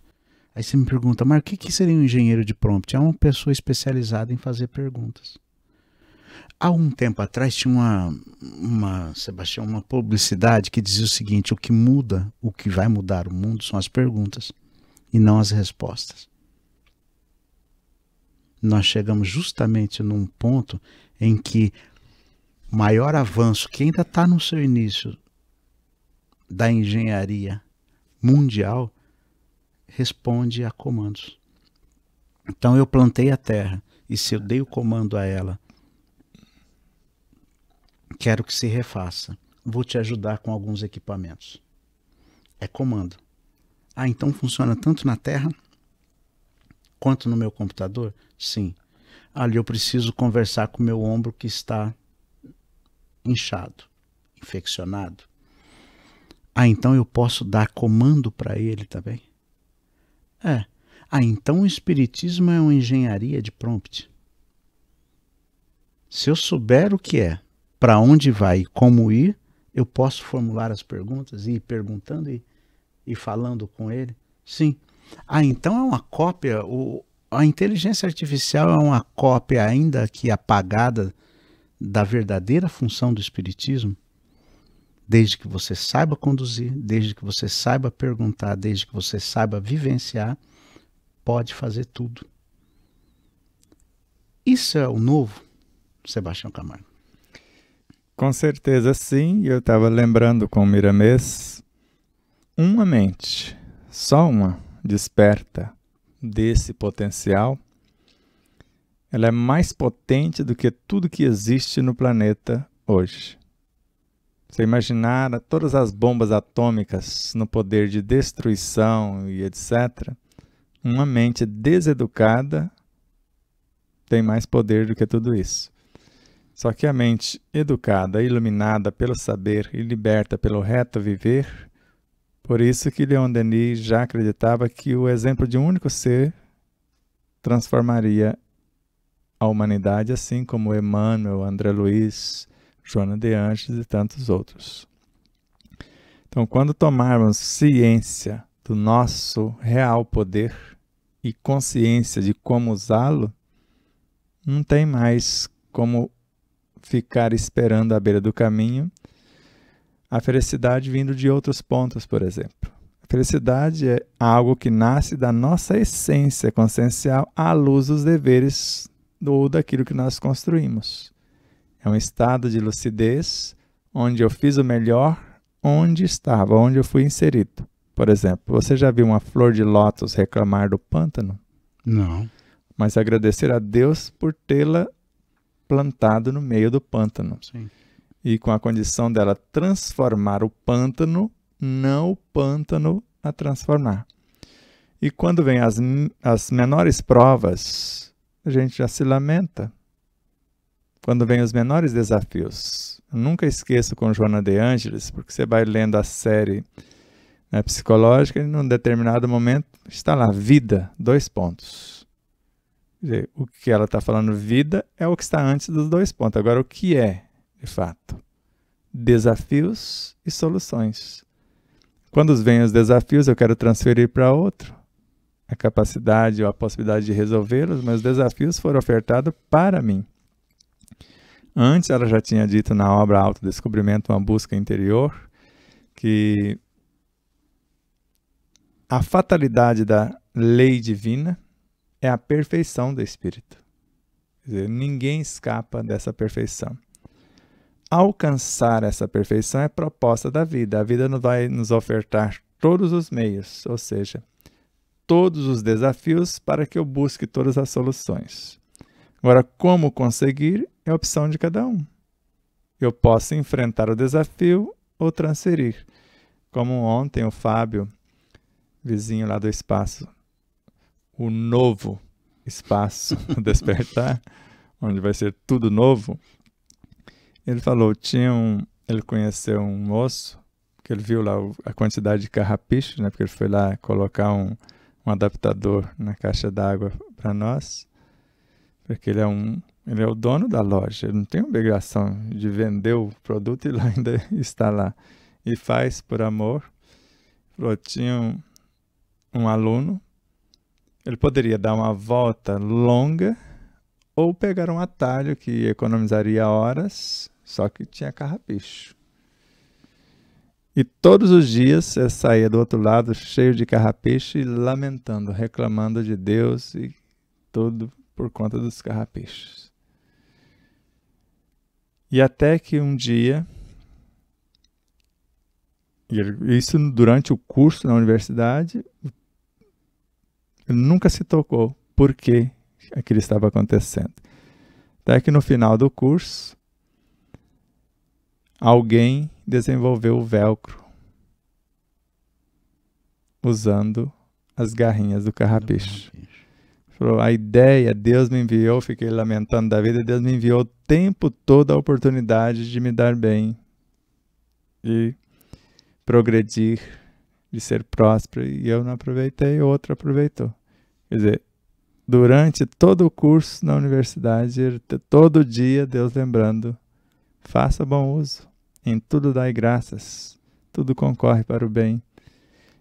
Aí você me pergunta, mas o que, que seria um engenheiro de prompt? É uma pessoa especializada em fazer perguntas. Há um tempo atrás tinha uma, uma, Sebastião, uma publicidade que dizia o seguinte: o que muda, o que vai mudar o mundo são as perguntas e não as respostas. Nós chegamos justamente num ponto em que o maior avanço, que ainda está no seu início, da engenharia mundial, responde a comandos. Então eu plantei a terra e se eu dei o comando a ela Quero que se refaça. Vou te ajudar com alguns equipamentos. É comando. Ah, então funciona tanto na Terra quanto no meu computador? Sim. Ali eu preciso conversar com o meu ombro que está inchado, infeccionado. Ah, então eu posso dar comando para ele também? É. Ah, então o Espiritismo é uma engenharia de prompt. Se eu souber o que é, para onde vai e como ir, eu posso formular as perguntas e ir perguntando e, e falando com ele? Sim. Ah, então é uma cópia. O, a inteligência artificial é uma cópia, ainda que apagada, da verdadeira função do Espiritismo? Desde que você saiba conduzir, desde que você saiba perguntar, desde que você saiba vivenciar, pode fazer tudo. Isso é o novo Sebastião Camargo. Com certeza sim, eu estava lembrando com o Miramês. Uma mente, só uma, desperta desse potencial. Ela é mais potente do que tudo que existe no planeta hoje. Você imaginar todas as bombas atômicas no poder de destruição e etc. Uma mente deseducada tem mais poder do que tudo isso. Só que a mente educada, iluminada pelo saber e liberta pelo reto viver, por isso que Leon Denis já acreditava que o exemplo de um único ser transformaria a humanidade, assim como Emmanuel, André Luiz, Joana de Anjos e tantos outros. Então, quando tomarmos ciência do nosso real poder e consciência de como usá-lo, não tem mais como ficar esperando à beira do caminho a felicidade vindo de outros pontos, por exemplo. A felicidade é algo que nasce da nossa essência consciencial à luz dos deveres ou daquilo que nós construímos. É um estado de lucidez onde eu fiz o melhor onde estava, onde eu fui inserido. Por exemplo, você já viu uma flor de lótus reclamar do pântano? Não. Mas agradecer a Deus por tê-la plantado no meio do pântano. Sim. E com a condição dela transformar o pântano, não o pântano a transformar. E quando vem as, as menores provas, a gente já se lamenta. Quando vem os menores desafios. Eu nunca esqueço com Joana de Ângeles, porque você vai lendo a série né, psicológica e num determinado momento está lá, vida, dois pontos o que ela está falando, vida, é o que está antes dos dois pontos. Agora, o que é, de fato? Desafios e soluções. Quando vem os desafios, eu quero transferir para outro a capacidade ou a possibilidade de resolvê-los, mas os desafios foram ofertados para mim. Antes, ela já tinha dito na obra Autodescobrimento, uma busca interior, que a fatalidade da lei divina é a perfeição do espírito. Quer dizer, ninguém escapa dessa perfeição. Alcançar essa perfeição é proposta da vida. A vida não vai nos ofertar todos os meios, ou seja, todos os desafios para que eu busque todas as soluções. Agora, como conseguir é opção de cada um. Eu posso enfrentar o desafio ou transferir. Como ontem o Fábio, vizinho lá do espaço, o novo espaço despertar, onde vai ser tudo novo. Ele falou, tinha um, ele conheceu um moço que ele viu lá a quantidade de carrapichos, né? Porque ele foi lá colocar um, um adaptador na caixa d'água para nós, porque ele é um ele é o dono da loja, ele não tem obrigação de vender o produto e lá ainda está lá. E faz por amor. Falou, tinha um, um aluno ele poderia dar uma volta longa ou pegar um atalho que economizaria horas, só que tinha carrapicho. E todos os dias eu saía do outro lado cheio de carrapicho e lamentando, reclamando de Deus e tudo por conta dos carrapichos. E até que um dia, isso durante o curso na universidade, o nunca se tocou por que aquilo estava acontecendo. Até que no final do curso, alguém desenvolveu o velcro usando as garrinhas do carrapicho. Falou, a ideia, Deus me enviou, fiquei lamentando da vida, Deus me enviou o tempo todo a oportunidade de me dar bem e progredir de ser próspero e eu não aproveitei, outro aproveitou. Quer dizer, durante todo o curso na universidade, todo dia Deus lembrando: faça bom uso, em tudo dai graças, tudo concorre para o bem.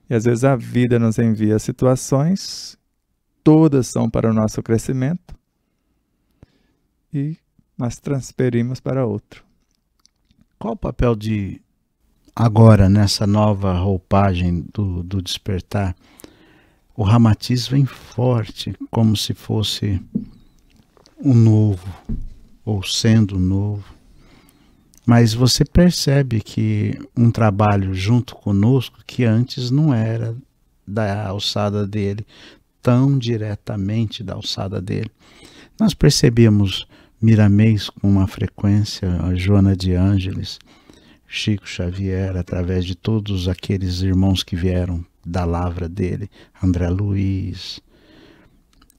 E às vezes a vida nos envia situações, todas são para o nosso crescimento, e nós transferimos para outro. Qual o papel de agora nessa nova roupagem do, do despertar, o ramatiz vem forte, como se fosse um novo, ou sendo novo. Mas você percebe que um trabalho junto conosco que antes não era da alçada dele, tão diretamente da alçada dele. Nós percebemos Miramês com uma frequência, a Joana de Ângeles, Chico Xavier, através de todos aqueles irmãos que vieram da lavra dele, André Luiz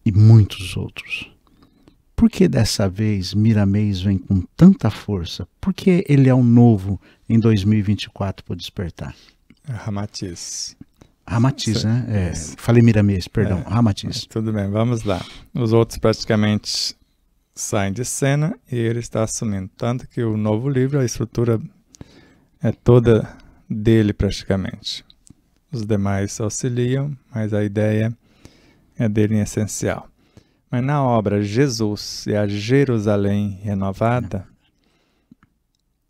e muitos outros. Por que dessa vez Miramês vem com tanta força? Por que ele é o novo em 2024 para despertar? É, Ramatiz. Ramatiz, né? É, falei Miramês, perdão. É, Ramatiz. Tudo bem, vamos lá. Os outros praticamente saem de cena e ele está assumindo. Tanto que o novo livro, a estrutura é toda dele praticamente. Os demais auxiliam, mas a ideia é dele em essencial. Mas na obra Jesus e a Jerusalém renovada,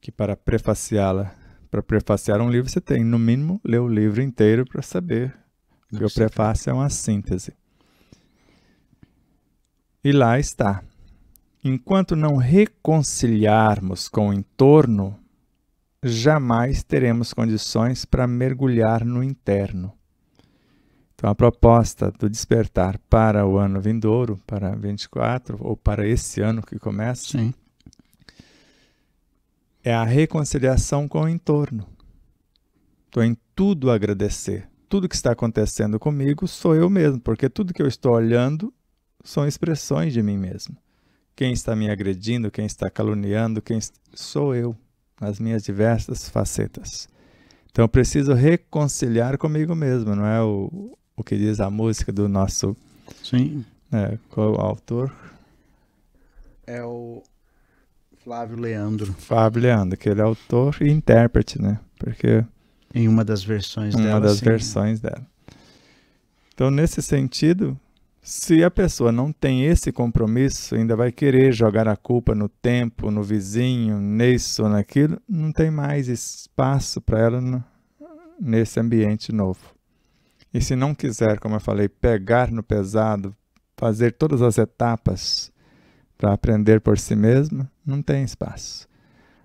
que para prefaciá-la, para prefaciar um livro, você tem, no mínimo, ler o livro inteiro para saber que o prefácio é uma síntese. E lá está. Enquanto não reconciliarmos com o entorno, jamais teremos condições para mergulhar no interno. Então, a proposta do despertar para o ano vindouro, para 24, ou para esse ano que começa, Sim. é a reconciliação com o entorno. Estou em tudo agradecer. Tudo que está acontecendo comigo sou eu mesmo, porque tudo que eu estou olhando são expressões de mim mesmo. Quem está me agredindo, quem está caluniando, quem sou eu nas minhas diversas facetas. Então eu preciso reconciliar comigo mesmo, não é o, o que diz a música do nosso. Sim. É, né, qual o autor? É o Flávio Leandro. Flávio Leandro, que ele é autor e intérprete, né? Porque. Em uma das versões uma dela. Uma das sim. versões dela. Então, nesse sentido, se a pessoa não tem esse compromisso, ainda vai querer jogar a culpa no tempo, no vizinho, nisso ou naquilo, não tem mais espaço para ela no, nesse ambiente novo. E se não quiser, como eu falei, pegar no pesado, fazer todas as etapas para aprender por si mesma, não tem espaço.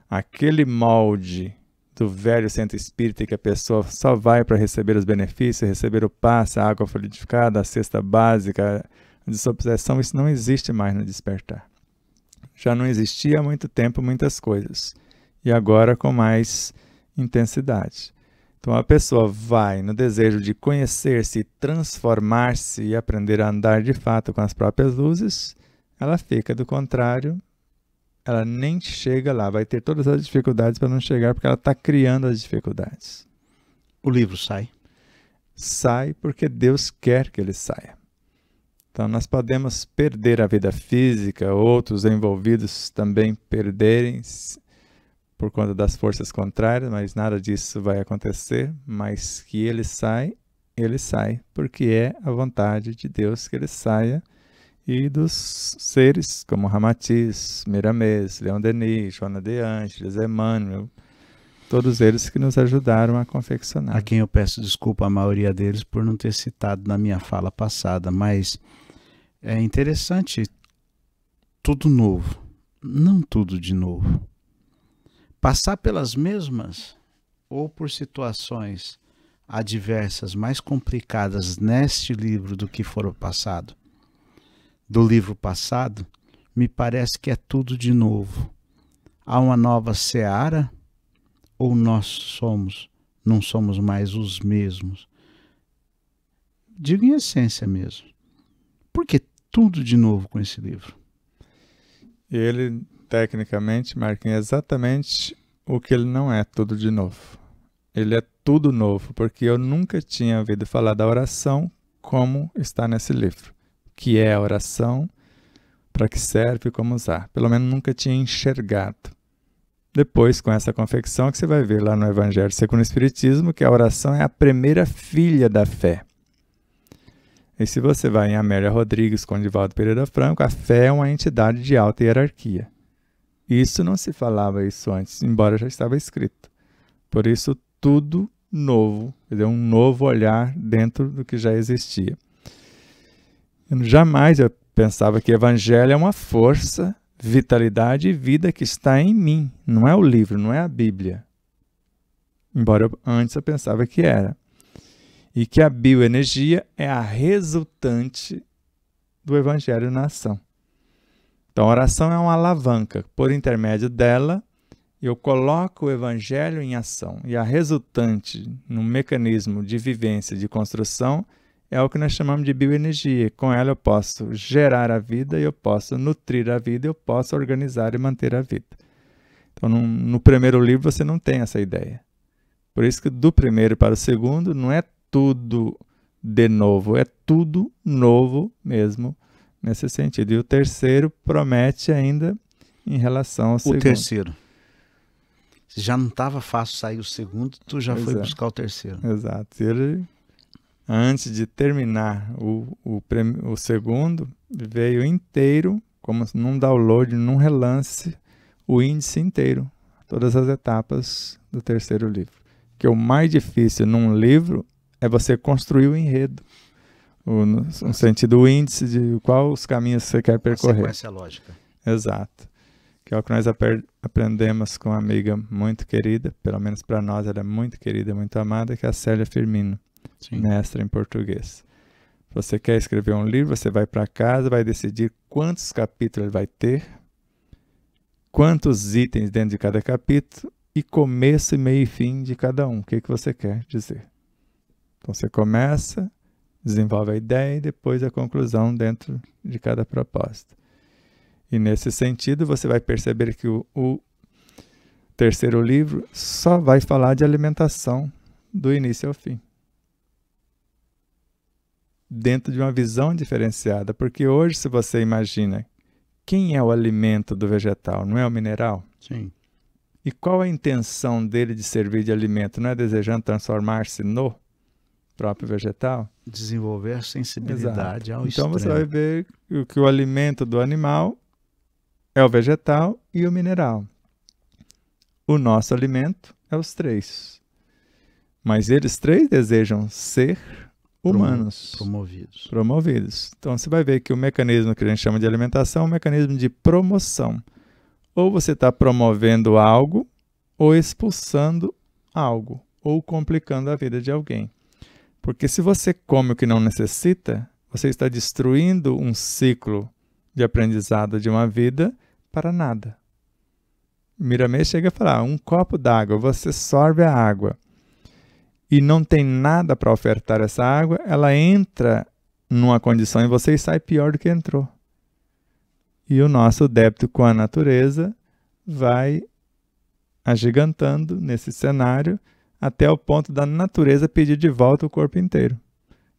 Aquele molde do velho centro espírita que a pessoa só vai para receber os benefícios, receber o passe, a água fluidificada, a cesta básica, a desobsessão, isso não existe mais no despertar. Já não existia há muito tempo muitas coisas, e agora com mais intensidade. Então a pessoa vai no desejo de conhecer-se, transformar-se e aprender a andar de fato com as próprias luzes, ela fica, do contrário, ela nem chega lá, vai ter todas as dificuldades para não chegar, porque ela está criando as dificuldades. O livro sai? Sai porque Deus quer que ele saia. Então, nós podemos perder a vida física, outros envolvidos também perderem por conta das forças contrárias, mas nada disso vai acontecer. Mas que ele sai, ele sai, porque é a vontade de Deus que ele saia e dos seres como Ramatiz, Miramês, Leão Denis, Joana de Angeles, Emmanuel, todos eles que nos ajudaram a confeccionar. A quem eu peço desculpa a maioria deles por não ter citado na minha fala passada, mas é interessante tudo novo, não tudo de novo. Passar pelas mesmas ou por situações adversas mais complicadas neste livro do que foram passado do livro passado, me parece que é tudo de novo. Há uma nova seara ou nós somos, não somos mais os mesmos? Digo em essência mesmo. Porque tudo de novo com esse livro. ele, tecnicamente, Marquinhos, é exatamente o que ele não é tudo de novo. Ele é tudo novo, porque eu nunca tinha ouvido falar da oração como está nesse livro que é a oração, para que serve e como usar. Pelo menos nunca tinha enxergado. Depois, com essa confecção, é que você vai ver lá no Evangelho segundo o Espiritismo, que a oração é a primeira filha da fé. E se você vai em Amélia Rodrigues com Divaldo Pereira Franco, a fé é uma entidade de alta hierarquia. Isso não se falava isso antes, embora já estava escrito. Por isso, tudo novo, quer dizer, um novo olhar dentro do que já existia. Eu jamais eu pensava que evangelho é uma força, vitalidade e vida que está em mim. Não é o livro, não é a Bíblia. Embora eu, antes eu pensava que era. E que a bioenergia é a resultante do evangelho na ação. Então, a oração é uma alavanca. Por intermédio dela, eu coloco o evangelho em ação. E a resultante no mecanismo de vivência, de construção, é o que nós chamamos de bioenergia. Com ela eu posso gerar a vida, eu posso nutrir a vida, eu posso organizar e manter a vida. Então, no primeiro livro você não tem essa ideia. Por isso que do primeiro para o segundo não é tudo de novo, é tudo novo mesmo nesse sentido. E o terceiro promete ainda em relação ao o segundo. O terceiro. Já não estava fácil sair o segundo, tu já foi é. buscar o terceiro. Exato. ele antes de terminar o, o, o segundo, veio inteiro, como num download, num relance, o índice inteiro, todas as etapas do terceiro livro. Que é o mais difícil num livro é você construir o enredo, o, no, no sentido índice de qual os caminhos você quer percorrer. A sequência lógica. Exato. Que é o que nós aprendemos com uma amiga muito querida, pelo menos para nós ela é muito querida, muito amada, que é a Célia Firmino. Sim. em português. Você quer escrever um livro, você vai para casa, vai decidir quantos capítulos ele vai ter, quantos itens dentro de cada capítulo e começo, meio e fim de cada um. O que, que você quer dizer? Então você começa, desenvolve a ideia e depois a conclusão dentro de cada proposta. E nesse sentido, você vai perceber que o, o terceiro livro só vai falar de alimentação do início ao fim dentro de uma visão diferenciada, porque hoje, se você imagina, quem é o alimento do vegetal? Não é o mineral? Sim. E qual a intenção dele de servir de alimento? Não é desejando transformar-se no próprio vegetal? Desenvolver a sensibilidade Exato. ao Então você vai ver que o alimento do animal é o vegetal e o mineral. O nosso alimento é os três. Mas eles três desejam ser humanos. Promovidos. Promovidos. Então você vai ver que o mecanismo que a gente chama de alimentação é um mecanismo de promoção. Ou você está promovendo algo, ou expulsando algo, ou complicando a vida de alguém. Porque se você come o que não necessita, você está destruindo um ciclo de aprendizado de uma vida para nada. Miramê chega a falar: um copo d'água, você sorve a água e não tem nada para ofertar essa água, ela entra numa condição em você e sai pior do que entrou. E o nosso débito com a natureza vai agigantando nesse cenário até o ponto da natureza pedir de volta o corpo inteiro.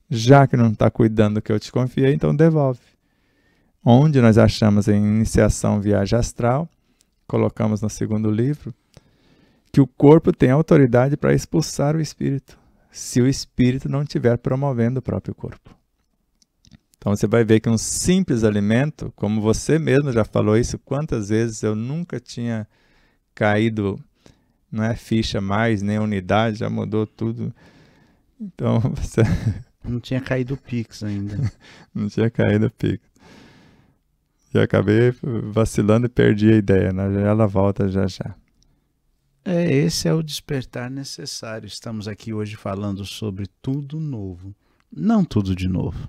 Já que não está cuidando que eu te confiei, então devolve. Onde nós achamos em Iniciação Viagem Astral, colocamos no segundo livro, que o corpo tem autoridade para expulsar o espírito, se o espírito não estiver promovendo o próprio corpo. Então você vai ver que um simples alimento, como você mesmo já falou isso quantas vezes, eu nunca tinha caído, não é ficha mais, nem unidade, já mudou tudo. Então você. Não tinha caído o Pix ainda. não tinha caído o Pix. E acabei vacilando e perdi a ideia, né? Ela volta já já. É, esse é o despertar necessário. Estamos aqui hoje falando sobre tudo novo. Não tudo de novo.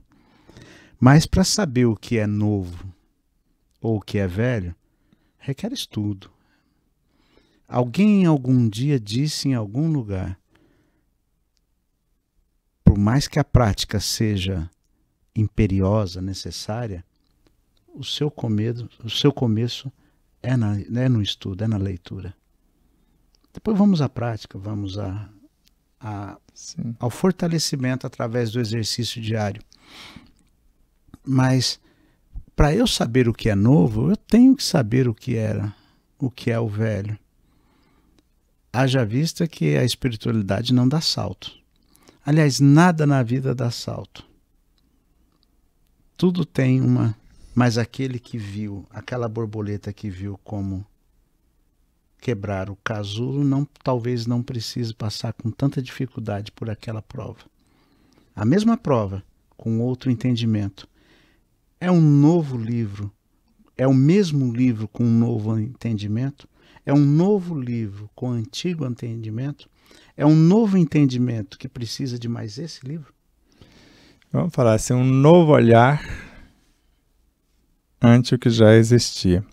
Mas para saber o que é novo ou o que é velho, requer estudo. Alguém algum dia disse em algum lugar: por mais que a prática seja imperiosa, necessária, o seu, comedo, o seu começo é, na, é no estudo, é na leitura. Depois vamos à prática, vamos a, a ao fortalecimento através do exercício diário. Mas para eu saber o que é novo, eu tenho que saber o que era, o que é o velho. Haja vista que a espiritualidade não dá salto. Aliás, nada na vida dá salto. Tudo tem uma. Mas aquele que viu, aquela borboleta que viu como quebrar o casulo, não, talvez não precise passar com tanta dificuldade por aquela prova. A mesma prova, com outro entendimento, é um novo livro, é o mesmo livro com um novo entendimento, é um novo livro com um antigo entendimento, é um novo entendimento que precisa de mais esse livro? Vamos falar assim, um novo olhar ante o que já existia.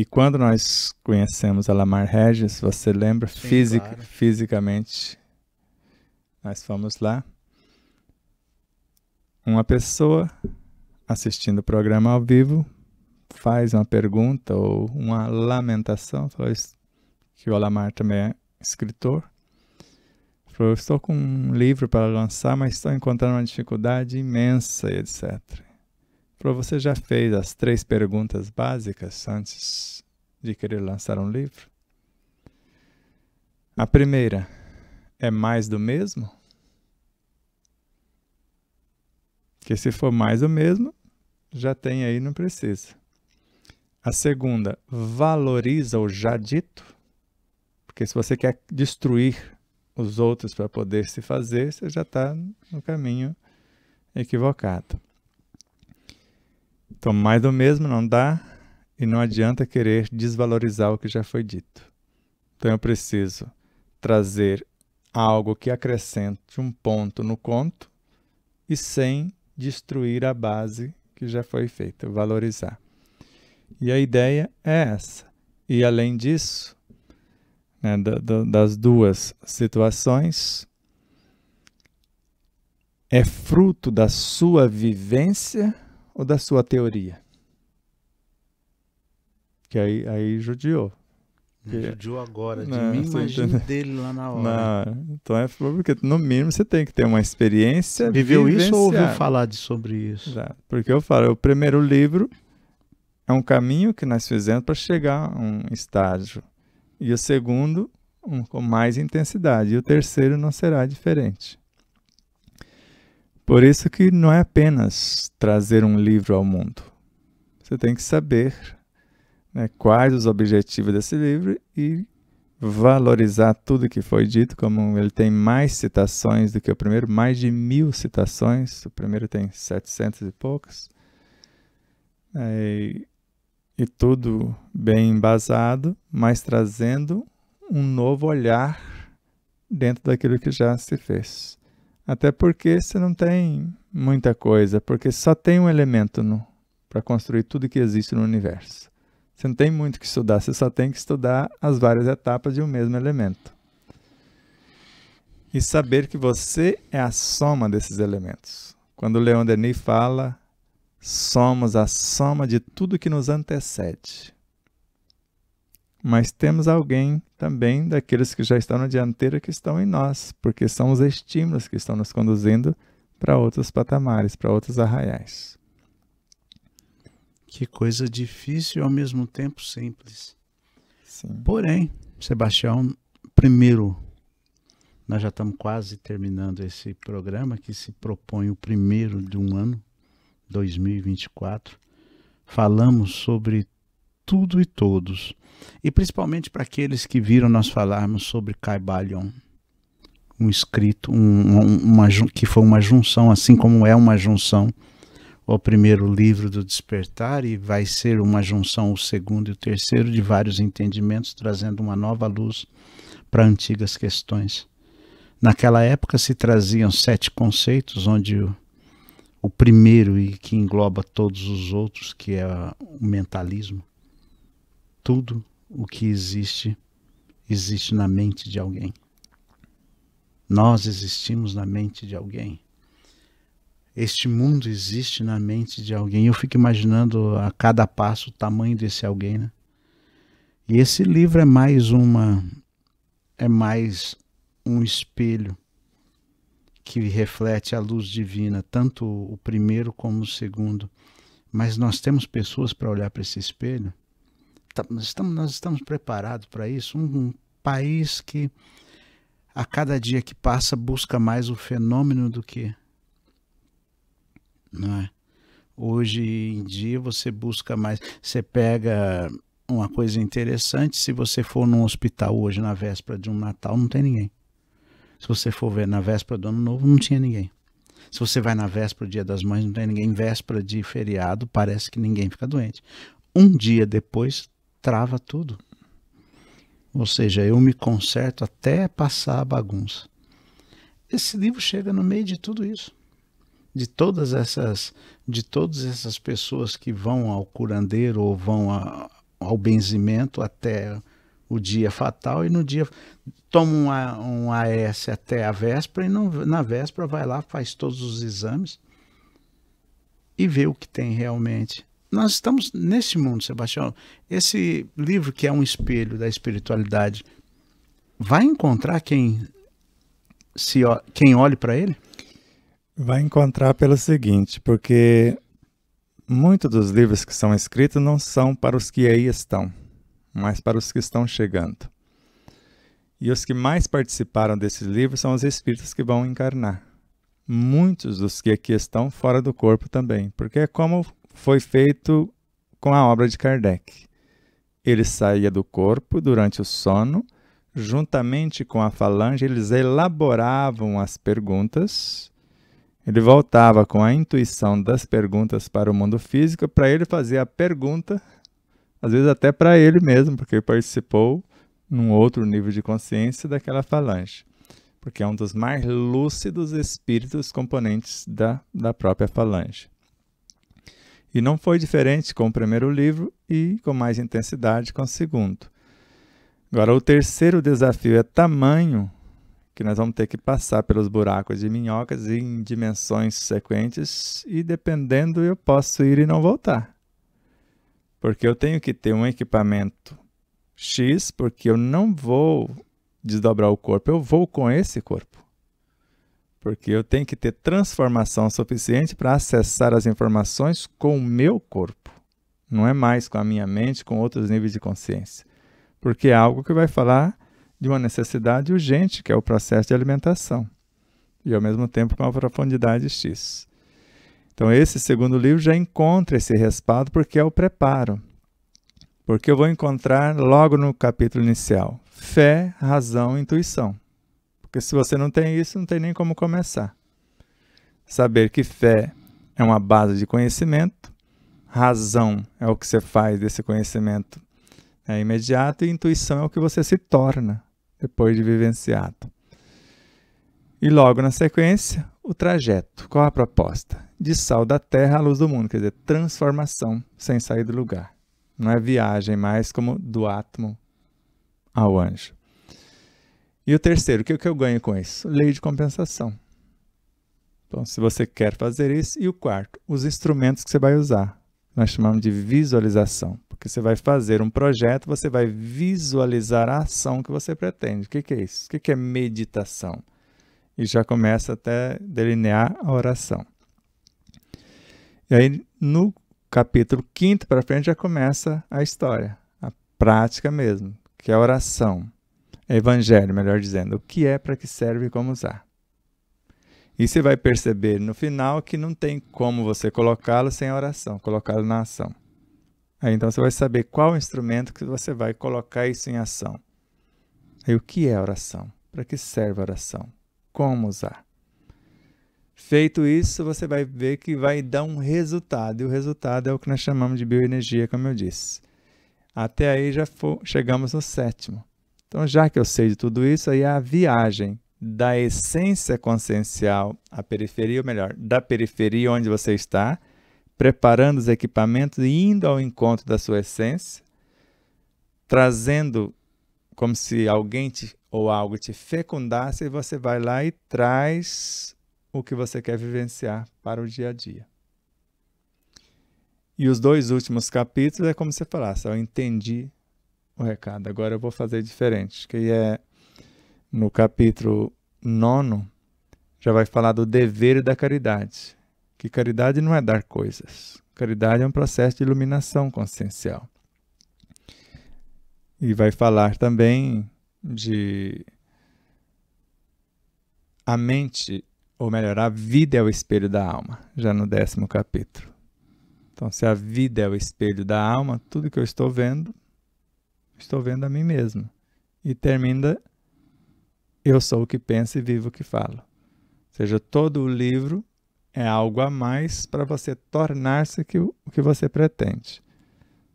E quando nós conhecemos a Lamar Regis, você lembra? Sim, claro. Fisicamente, nós fomos lá. Uma pessoa assistindo o programa ao vivo faz uma pergunta ou uma lamentação, falou que o Alamar também é escritor. Falou, estou com um livro para lançar, mas estou encontrando uma dificuldade imensa, etc. Você já fez as três perguntas básicas antes de querer lançar um livro? A primeira é mais do mesmo? Que se for mais do mesmo, já tem aí, não precisa. A segunda, valoriza o já dito. Porque se você quer destruir os outros para poder se fazer, você já está no caminho equivocado. Então, mais do mesmo não dá e não adianta querer desvalorizar o que já foi dito. Então, eu preciso trazer algo que acrescente um ponto no conto e sem destruir a base que já foi feita, valorizar. E a ideia é essa. E além disso, né, da, da, das duas situações, é fruto da sua vivência ou da sua teoria? Que aí, aí judiou. Que... Judiou agora, de não, mim, imagina dele lá na hora. Não, então é porque no mínimo você tem que ter uma experiência. Viveu isso ou ouviu falar de, sobre isso? Já, porque eu falo, o primeiro livro é um caminho que nós fizemos para chegar a um estágio. E o segundo, um, com mais intensidade. E o terceiro não será diferente. Por isso que não é apenas trazer um livro ao mundo. Você tem que saber né, quais os objetivos desse livro e valorizar tudo que foi dito, como ele tem mais citações do que o primeiro, mais de mil citações, o primeiro tem setecentos e poucas, né, e, e tudo bem embasado, mas trazendo um novo olhar dentro daquilo que já se fez. Até porque você não tem muita coisa, porque só tem um elemento para construir tudo que existe no universo. Você não tem muito que estudar, você só tem que estudar as várias etapas de um mesmo elemento. E saber que você é a soma desses elementos. Quando Leon Denis fala, somos a soma de tudo que nos antecede mas temos alguém também daqueles que já estão na dianteira que estão em nós, porque são os estímulos que estão nos conduzindo para outros patamares, para outros arraiais. Que coisa difícil e ao mesmo tempo simples. Sim. Porém, Sebastião, primeiro, nós já estamos quase terminando esse programa que se propõe o primeiro de um ano, 2024. Falamos sobre tudo e todos, e principalmente para aqueles que viram nós falarmos sobre Caibalion, um escrito um, uma, que foi uma junção, assim como é uma junção o primeiro livro do Despertar, e vai ser uma junção o segundo e o terceiro de vários entendimentos, trazendo uma nova luz para antigas questões. Naquela época se traziam sete conceitos, onde o, o primeiro e que engloba todos os outros, que é o mentalismo, tudo o que existe, existe na mente de alguém. Nós existimos na mente de alguém. Este mundo existe na mente de alguém. Eu fico imaginando a cada passo o tamanho desse alguém, né? E esse livro é mais uma é mais um espelho que reflete a luz divina, tanto o primeiro como o segundo. Mas nós temos pessoas para olhar para esse espelho Tá, estamos, nós estamos preparados para isso? Um, um, país que a cada dia que passa busca mais o fenômeno do que. Não é? Hoje em dia você busca mais. Você pega uma coisa interessante: se você for num hospital hoje, na véspera de um Natal, não tem ninguém. Se você for ver na véspera do Ano Novo, não tinha ninguém. Se você vai na véspera do Dia das Mães, não tem ninguém. Véspera de feriado, parece que ninguém fica doente. Um dia depois, trava tudo. Ou seja, eu me conserto até passar a bagunça. Esse livro chega no meio de tudo isso. De todas essas de todas essas pessoas que vão ao curandeiro ou vão a, ao benzimento até o dia fatal e no dia toma um, um AS até a véspera e não, na véspera vai lá, faz todos os exames e vê o que tem realmente nós estamos nesse mundo, Sebastião. Esse livro que é um espelho da espiritualidade vai encontrar quem se quem olhe para ele? Vai encontrar pelo seguinte, porque muitos dos livros que são escritos não são para os que aí estão, mas para os que estão chegando. E os que mais participaram desses livros são os espíritos que vão encarnar. Muitos dos que aqui estão fora do corpo também, porque é como foi feito com a obra de Kardec. Ele saía do corpo durante o sono, juntamente com a falange, eles elaboravam as perguntas. Ele voltava com a intuição das perguntas para o mundo físico, para ele fazer a pergunta, às vezes até para ele mesmo, porque participou num outro nível de consciência daquela falange, porque é um dos mais lúcidos espíritos componentes da, da própria falange. E não foi diferente com o primeiro livro e com mais intensidade com o segundo. Agora, o terceiro desafio é tamanho, que nós vamos ter que passar pelos buracos de minhocas em dimensões sequentes e, dependendo, eu posso ir e não voltar. Porque eu tenho que ter um equipamento X, porque eu não vou desdobrar o corpo, eu vou com esse corpo porque eu tenho que ter transformação suficiente para acessar as informações com o meu corpo. Não é mais com a minha mente, com outros níveis de consciência. Porque é algo que vai falar de uma necessidade urgente, que é o processo de alimentação, e ao mesmo tempo com a profundidade X. Então, esse segundo livro já encontra esse respaldo porque é o preparo. Porque eu vou encontrar logo no capítulo inicial fé, razão, intuição. Porque se você não tem isso, não tem nem como começar. Saber que fé é uma base de conhecimento, razão é o que você faz desse conhecimento é imediato e intuição é o que você se torna depois de vivenciado. E logo na sequência, o trajeto. Qual a proposta? De sal da terra à luz do mundo, quer dizer, transformação sem sair do lugar. Não é viagem mais como do átomo ao anjo. E o terceiro, o que, que eu ganho com isso? Lei de compensação. Então, se você quer fazer isso. E o quarto, os instrumentos que você vai usar. Nós chamamos de visualização. Porque você vai fazer um projeto, você vai visualizar a ação que você pretende. O que, que é isso? O que, que é meditação? E já começa até delinear a oração. E aí, no capítulo quinto para frente, já começa a história, a prática mesmo, que é a oração. É evangelho, melhor dizendo, o que é, para que serve e como usar. E você vai perceber no final que não tem como você colocá-lo sem a oração, colocá-lo na ação. Aí, então você vai saber qual instrumento que você vai colocar isso em ação. Aí o que é a oração? Para que serve a oração? Como usar? Feito isso, você vai ver que vai dar um resultado, e o resultado é o que nós chamamos de bioenergia, como eu disse. Até aí já chegamos no sétimo. Então, já que eu sei de tudo isso, aí é a viagem da essência consciencial à periferia, ou melhor, da periferia onde você está, preparando os equipamentos e indo ao encontro da sua essência, trazendo como se alguém te, ou algo te fecundasse, e você vai lá e traz o que você quer vivenciar para o dia a dia. E os dois últimos capítulos é como se falasse, eu entendi o recado. Agora eu vou fazer diferente, que é no capítulo 9, já vai falar do dever da caridade. Que caridade não é dar coisas. Caridade é um processo de iluminação consciencial. E vai falar também de a mente, ou melhor, a vida é o espelho da alma, já no décimo capítulo. Então, se a vida é o espelho da alma, tudo que eu estou vendo estou vendo a mim mesmo. E termina, eu sou o que penso e vivo o que falo. Ou seja, todo o livro é algo a mais para você tornar-se o que você pretende.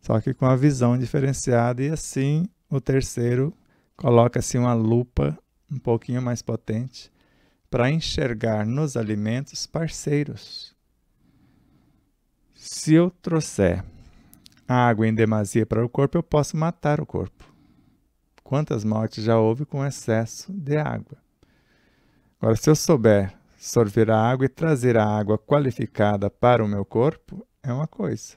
Só que com a visão diferenciada, e assim o terceiro coloca-se uma lupa um pouquinho mais potente para enxergar nos alimentos parceiros. Se eu trouxer a água em demasia para o corpo, eu posso matar o corpo. Quantas mortes já houve com excesso de água? Agora, se eu souber sorver a água e trazer a água qualificada para o meu corpo, é uma coisa.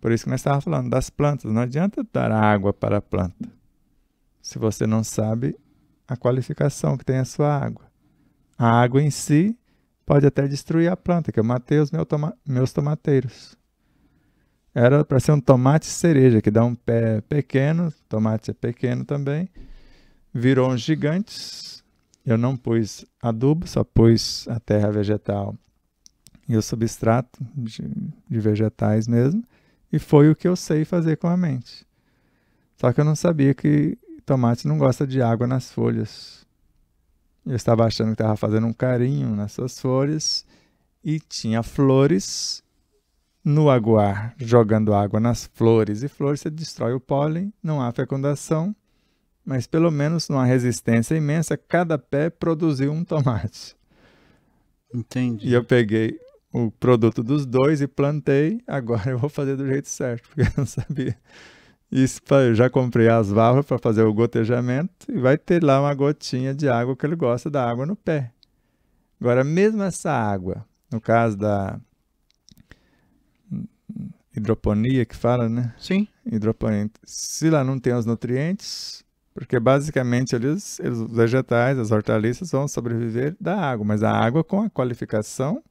Por isso que nós estávamos falando das plantas. Não adianta dar água para a planta se você não sabe a qualificação que tem a sua água. A água em si pode até destruir a planta, que eu matei os meus tomateiros era para ser um tomate cereja, que dá um pé pequeno, tomate é pequeno também, virou uns gigantes. Eu não pus adubo, só pus a terra vegetal e o substrato de, de vegetais mesmo, e foi o que eu sei fazer com a mente. Só que eu não sabia que tomate não gosta de água nas folhas. Eu estava achando que estava fazendo um carinho nessas folhas e tinha flores no aguar, jogando água nas flores e flores, você destrói o pólen, não há fecundação, mas pelo menos numa resistência imensa, cada pé produziu um tomate. Entendi. E eu peguei o produto dos dois e plantei, agora eu vou fazer do jeito certo, porque eu não sabia. Isso, eu já comprei as válvulas para fazer o gotejamento e vai ter lá uma gotinha de água que ele gosta da água no pé. Agora, mesmo essa água, no caso da hidroponia que fala, né? Sim. Hidroponia. Se lá não tem os nutrientes, porque basicamente ali os, os vegetais, as hortaliças vão sobreviver da água, mas a água com a qualificação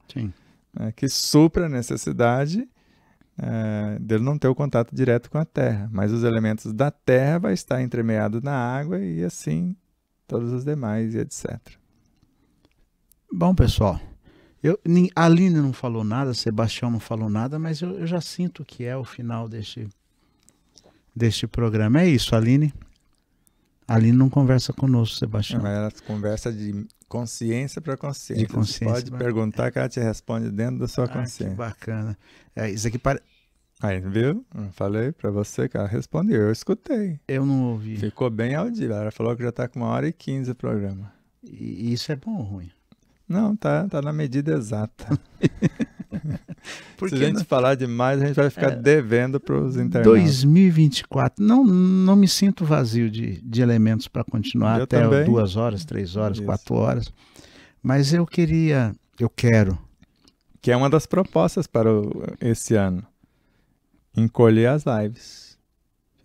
né, que supra a necessidade é, dele não ter o contato direto com a terra, mas os elementos da terra vai estar entremeado na água e assim todos os demais e etc. Bom, pessoal, eu, nem, a Aline não falou nada, Sebastião não falou nada, mas eu, eu, já sinto que é o final deste, deste programa. É isso, Aline. A Aline não conversa conosco, Sebastião. Mas ela conversa de consciência para consciência. De consciência Você pode perguntar que ela te responde dentro da sua ah, consciência. Que bacana. É, isso aqui parece. Aí, viu? Eu falei para você que ela respondeu. Eu escutei. Eu não ouvi. Ficou bem audível. Ela falou que já está com uma hora e quinze o programa. E isso é bom ou ruim? Não, tá, tá na medida exata. Se a gente não? falar demais, a gente vai ficar é, devendo para os internautas. 2024, não, não me sinto vazio de, de elementos para continuar eu até também. duas horas, três horas, Isso. quatro horas. Mas eu queria, eu quero. Que é uma das propostas para o, esse ano. Encolher as lives.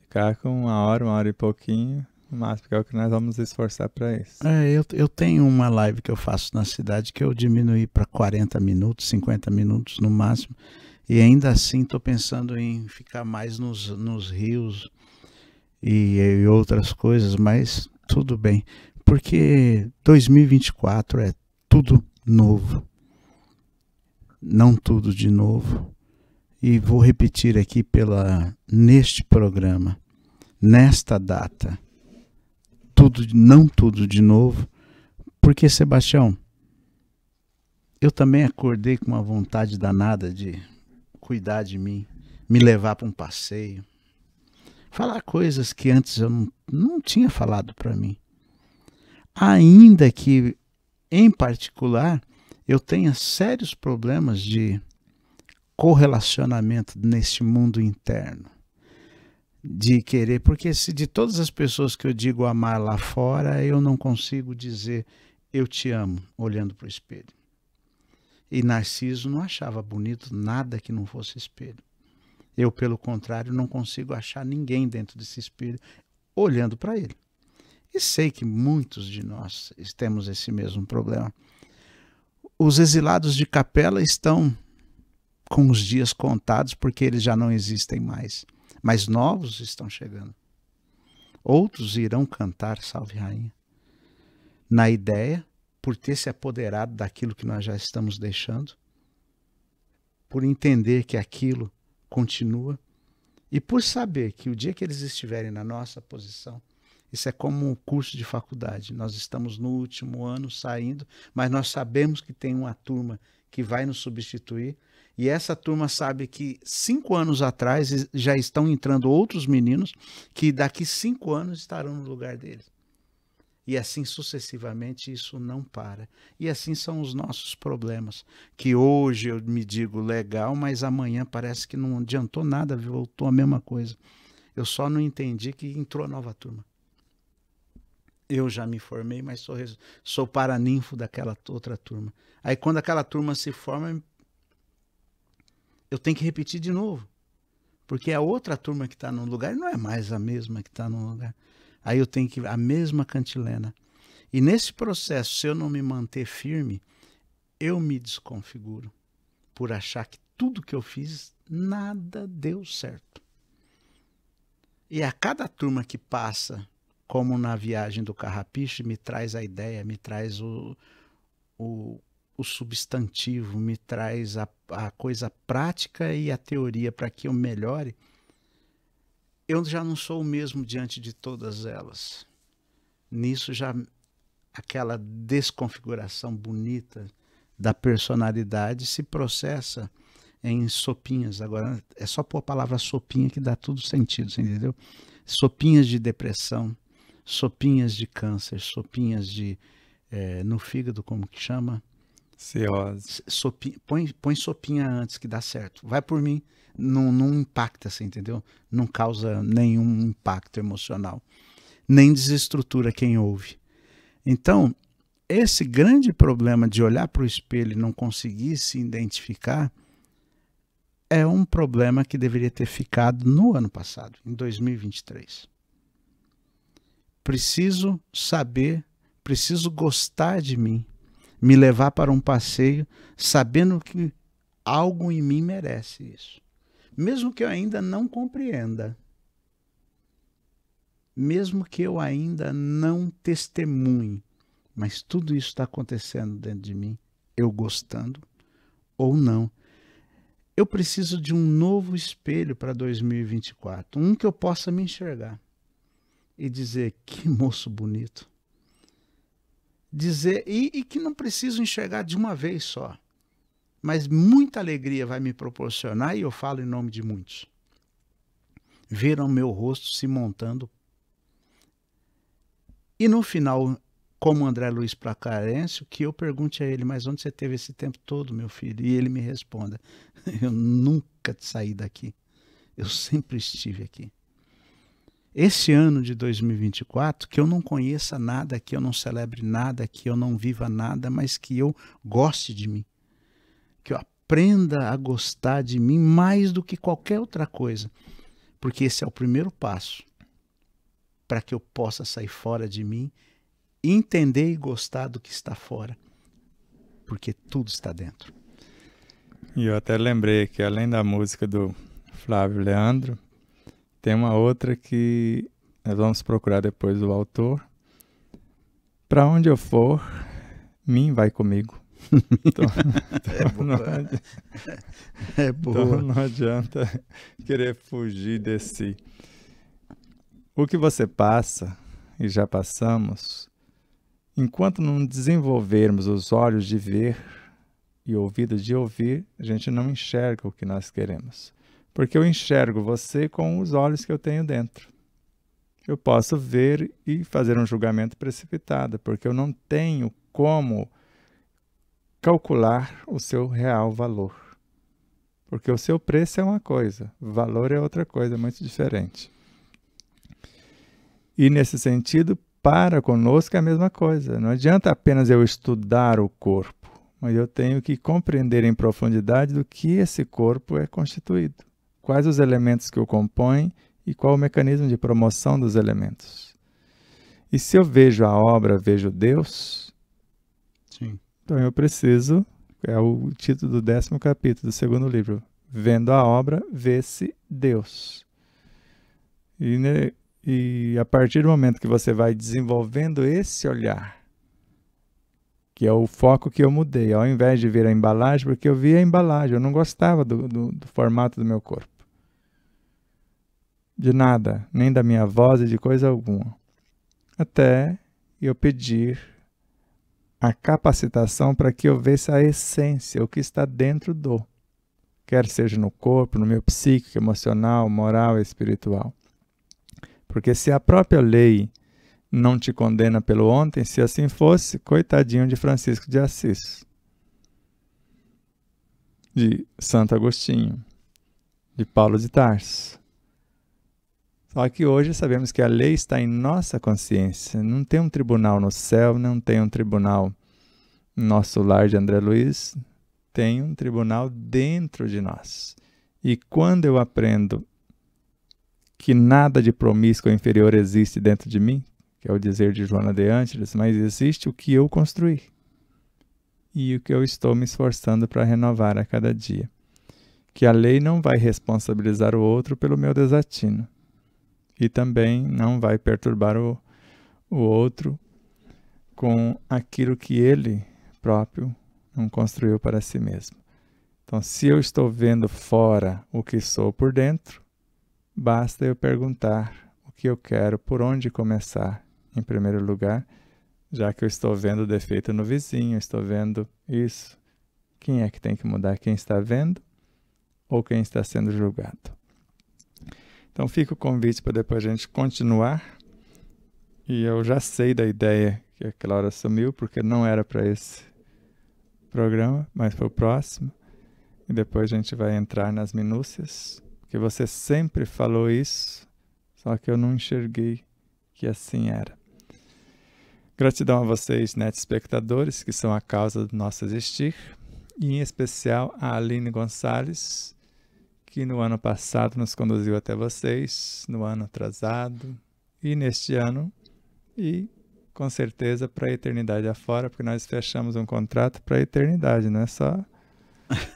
Ficar com uma hora, uma hora e pouquinho mas porque é o que nós vamos esforçar para isso. É, eu, eu tenho uma live que eu faço na cidade que eu diminuí para 40 minutos, 50 minutos no máximo. E ainda assim estou pensando em ficar mais nos, nos rios e, e outras coisas, mas tudo bem. Porque 2024 é tudo novo. Não tudo de novo. E vou repetir aqui pela neste programa, nesta data tudo, não tudo de novo. Porque, Sebastião, eu também acordei com uma vontade danada de cuidar de mim, me levar para um passeio, falar coisas que antes eu não, não tinha falado para mim. Ainda que, em particular, eu tenha sérios problemas de correlacionamento neste mundo interno de querer, porque se de todas as pessoas que eu digo amar lá fora, eu não consigo dizer eu te amo olhando para o espelho. E Narciso não achava bonito nada que não fosse espelho. Eu, pelo contrário, não consigo achar ninguém dentro desse espelho olhando para ele. E sei que muitos de nós temos esse mesmo problema. Os exilados de capela estão com os dias contados porque eles já não existem mais mas novos estão chegando. Outros irão cantar Salve Rainha, na ideia, por ter se apoderado daquilo que nós já estamos deixando, por entender que aquilo continua e por saber que o dia que eles estiverem na nossa posição, isso é como um curso de faculdade. Nós estamos no último ano saindo, mas nós sabemos que tem uma turma que vai nos substituir e essa turma sabe que cinco anos atrás já estão entrando outros meninos que daqui cinco anos estarão no lugar deles. E assim sucessivamente isso não para. E assim são os nossos problemas. Que hoje eu me digo legal, mas amanhã parece que não adiantou nada, voltou a mesma coisa. Eu só não entendi que entrou a nova turma. Eu já me formei, mas sou, sou paraninfo daquela outra turma. Aí quando aquela turma se forma, eu tenho que repetir de novo. Porque a outra turma que está no lugar não é mais a mesma que está no lugar. Aí eu tenho que. a mesma cantilena. E nesse processo, se eu não me manter firme, eu me desconfiguro por achar que tudo que eu fiz, nada deu certo. E a cada turma que passa, como na viagem do Carrapiche, me traz a ideia, me traz o, o o substantivo, me traz a, a coisa prática e a teoria para que eu melhore, eu já não sou o mesmo diante de todas elas. Nisso já aquela desconfiguração bonita da personalidade se processa em sopinhas. Agora, é só pôr a palavra sopinha que dá tudo sentido, entendeu? Sopinhas de depressão, sopinhas de câncer, sopinhas de. É, no fígado, como que chama? Sopinha, põe, põe sopinha antes que dá certo. Vai por mim. Não, não impacta, assim, entendeu? Não causa nenhum impacto emocional. Nem desestrutura quem ouve. Então, esse grande problema de olhar para o espelho e não conseguir se identificar é um problema que deveria ter ficado no ano passado, em 2023. Preciso saber, preciso gostar de mim, me levar para um passeio sabendo que algo em mim merece isso. Mesmo que eu ainda não compreenda, mesmo que eu ainda não testemunhe, mas tudo isso está acontecendo dentro de mim, eu gostando ou não. Eu preciso de um novo espelho para 2024, um que eu possa me enxergar e dizer: que moço bonito, dizer e, e, que não preciso enxergar de uma vez só. Mas muita alegria vai me proporcionar e eu falo em nome de muitos. Viram meu rosto se montando. E no final, como André Luiz Placarêncio, que eu pergunte a ele, mas onde você teve esse tempo todo, meu filho? E ele me responda, eu nunca saí daqui. Eu sempre estive aqui esse ano de 2024, que eu não conheça nada, que eu não celebre nada, que eu não viva nada, mas que eu goste de mim. Que eu aprenda a gostar de mim mais do que qualquer outra coisa. Porque esse é o primeiro passo para que eu possa sair fora de mim, entender e gostar do que está fora. Porque tudo está dentro. E eu até lembrei que além da música do Flávio Leandro, tem uma outra que nós vamos procurar depois o autor. Para onde eu for, mim vai comigo. então, é, então Adianta, é boa. Então não adianta querer fugir de si. O que você passa, e já passamos, enquanto não desenvolvermos os olhos de ver e ouvidos de ouvir, a gente não enxerga o que nós queremos porque eu enxergo você com os olhos que eu tenho dentro. Eu posso ver e fazer um julgamento precipitado, porque eu não tenho como calcular o seu real valor. Porque o seu preço é uma coisa, valor é outra coisa, é muito diferente. E nesse sentido, para conosco é a mesma coisa. Não adianta apenas eu estudar o corpo, mas eu tenho que compreender em profundidade do que esse corpo é constituído quais os elementos que o compõem e qual o mecanismo de promoção dos elementos. E se eu vejo a obra, vejo Deus, Sim. então eu preciso, é o título do décimo capítulo do segundo livro, Vendo a obra, vê-se Deus. E, né, e a partir do momento que você vai desenvolvendo esse olhar, que é o foco que eu mudei, ao invés de ver a embalagem, porque eu vi a embalagem, eu não gostava do, do, do formato do meu corpo de nada, nem da minha voz e de coisa alguma, até eu pedir a capacitação para que eu veja a essência, o que está dentro do, quer seja no corpo, no meu psíquico, emocional, moral, espiritual. Porque se a própria lei não te condena pelo ontem, se assim fosse, coitadinho de Francisco de Assis, de Santo Agostinho, de Paulo de Tarso, só que hoje sabemos que a lei está em nossa consciência. Não tem um tribunal no céu, não tem um tribunal no nosso lar de André Luiz, tem um tribunal dentro de nós. E quando eu aprendo que nada de promíscuo inferior existe dentro de mim, que é o dizer de Joana de Ângeles, mas existe o que eu construí e o que eu estou me esforçando para renovar a cada dia. Que a lei não vai responsabilizar o outro pelo meu desatino, e também não vai perturbar o, o outro com aquilo que ele próprio não construiu para si mesmo. Então, se eu estou vendo fora o que sou por dentro, basta eu perguntar o que eu quero, por onde começar, em primeiro lugar, já que eu estou vendo o defeito no vizinho, estou vendo isso. Quem é que tem que mudar? Quem está vendo ou quem está sendo julgado? Então fica o convite para depois a gente continuar. E eu já sei da ideia que a Clara assumiu, porque não era para esse programa, mas para o próximo. E depois a gente vai entrar nas minúcias, porque você sempre falou isso, só que eu não enxerguei que assim era. Gratidão a vocês, net espectadores, que são a causa do nosso existir, e em especial a Aline Gonçalves, que no ano passado nos conduziu até vocês, no ano atrasado e neste ano, e com certeza para a eternidade afora, porque nós fechamos um contrato para a eternidade, não é só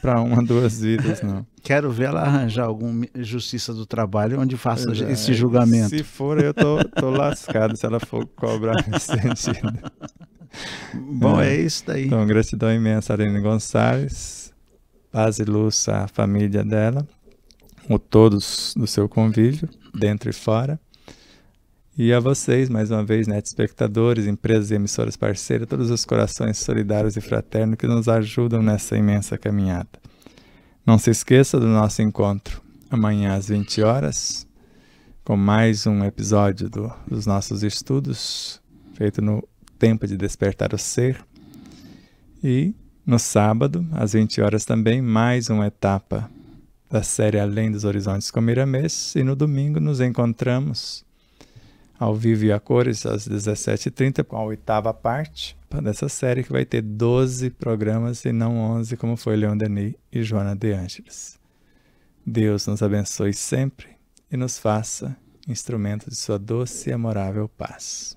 para uma, duas vidas, não. Quero ver ela arranjar alguma justiça do trabalho onde faça é, esse julgamento. Se for, eu tô, tô lascado se ela for cobrar nesse sentido. Bom, é, é isso daí. Então, gratidão imensa a Aline Gonçalves, paz e luz à família dela, o todos do seu convívio, dentro e fora. E a vocês, mais uma vez, net né, espectadores, empresas e emissoras parceiras, todos os corações solidários e fraternos que nos ajudam nessa imensa caminhada. Não se esqueça do nosso encontro amanhã às 20 horas, com mais um episódio do, dos nossos estudos, feito no tempo de despertar o ser. E no sábado, às 20 horas também, mais uma etapa da série Além dos Horizontes com Miramês. E no domingo nos encontramos ao vivo e a cores às 17h30 com a oitava parte dessa série que vai ter 12 programas e não 11 como foi Leão Denis e Joana de Ângeles. Deus nos abençoe sempre e nos faça instrumento de sua doce e amorável paz.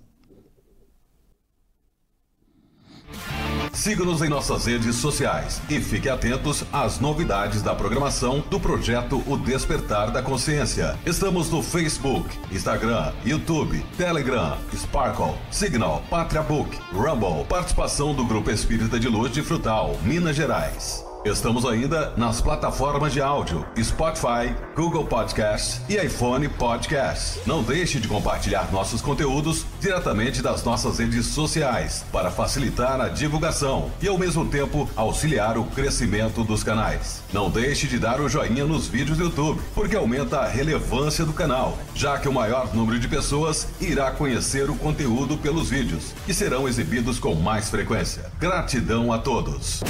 Siga-nos em nossas redes sociais e fique atentos às novidades da programação do projeto O Despertar da Consciência. Estamos no Facebook, Instagram, YouTube, Telegram, Sparkle, Signal, Patria Book, Rumble, participação do Grupo Espírita de Luz de Frutal, Minas Gerais. Estamos ainda nas plataformas de áudio Spotify, Google Podcasts e iPhone Podcasts. Não deixe de compartilhar nossos conteúdos diretamente das nossas redes sociais para facilitar a divulgação e, ao mesmo tempo, auxiliar o crescimento dos canais. Não deixe de dar o joinha nos vídeos do YouTube, porque aumenta a relevância do canal, já que o maior número de pessoas irá conhecer o conteúdo pelos vídeos, que serão exibidos com mais frequência. Gratidão a todos.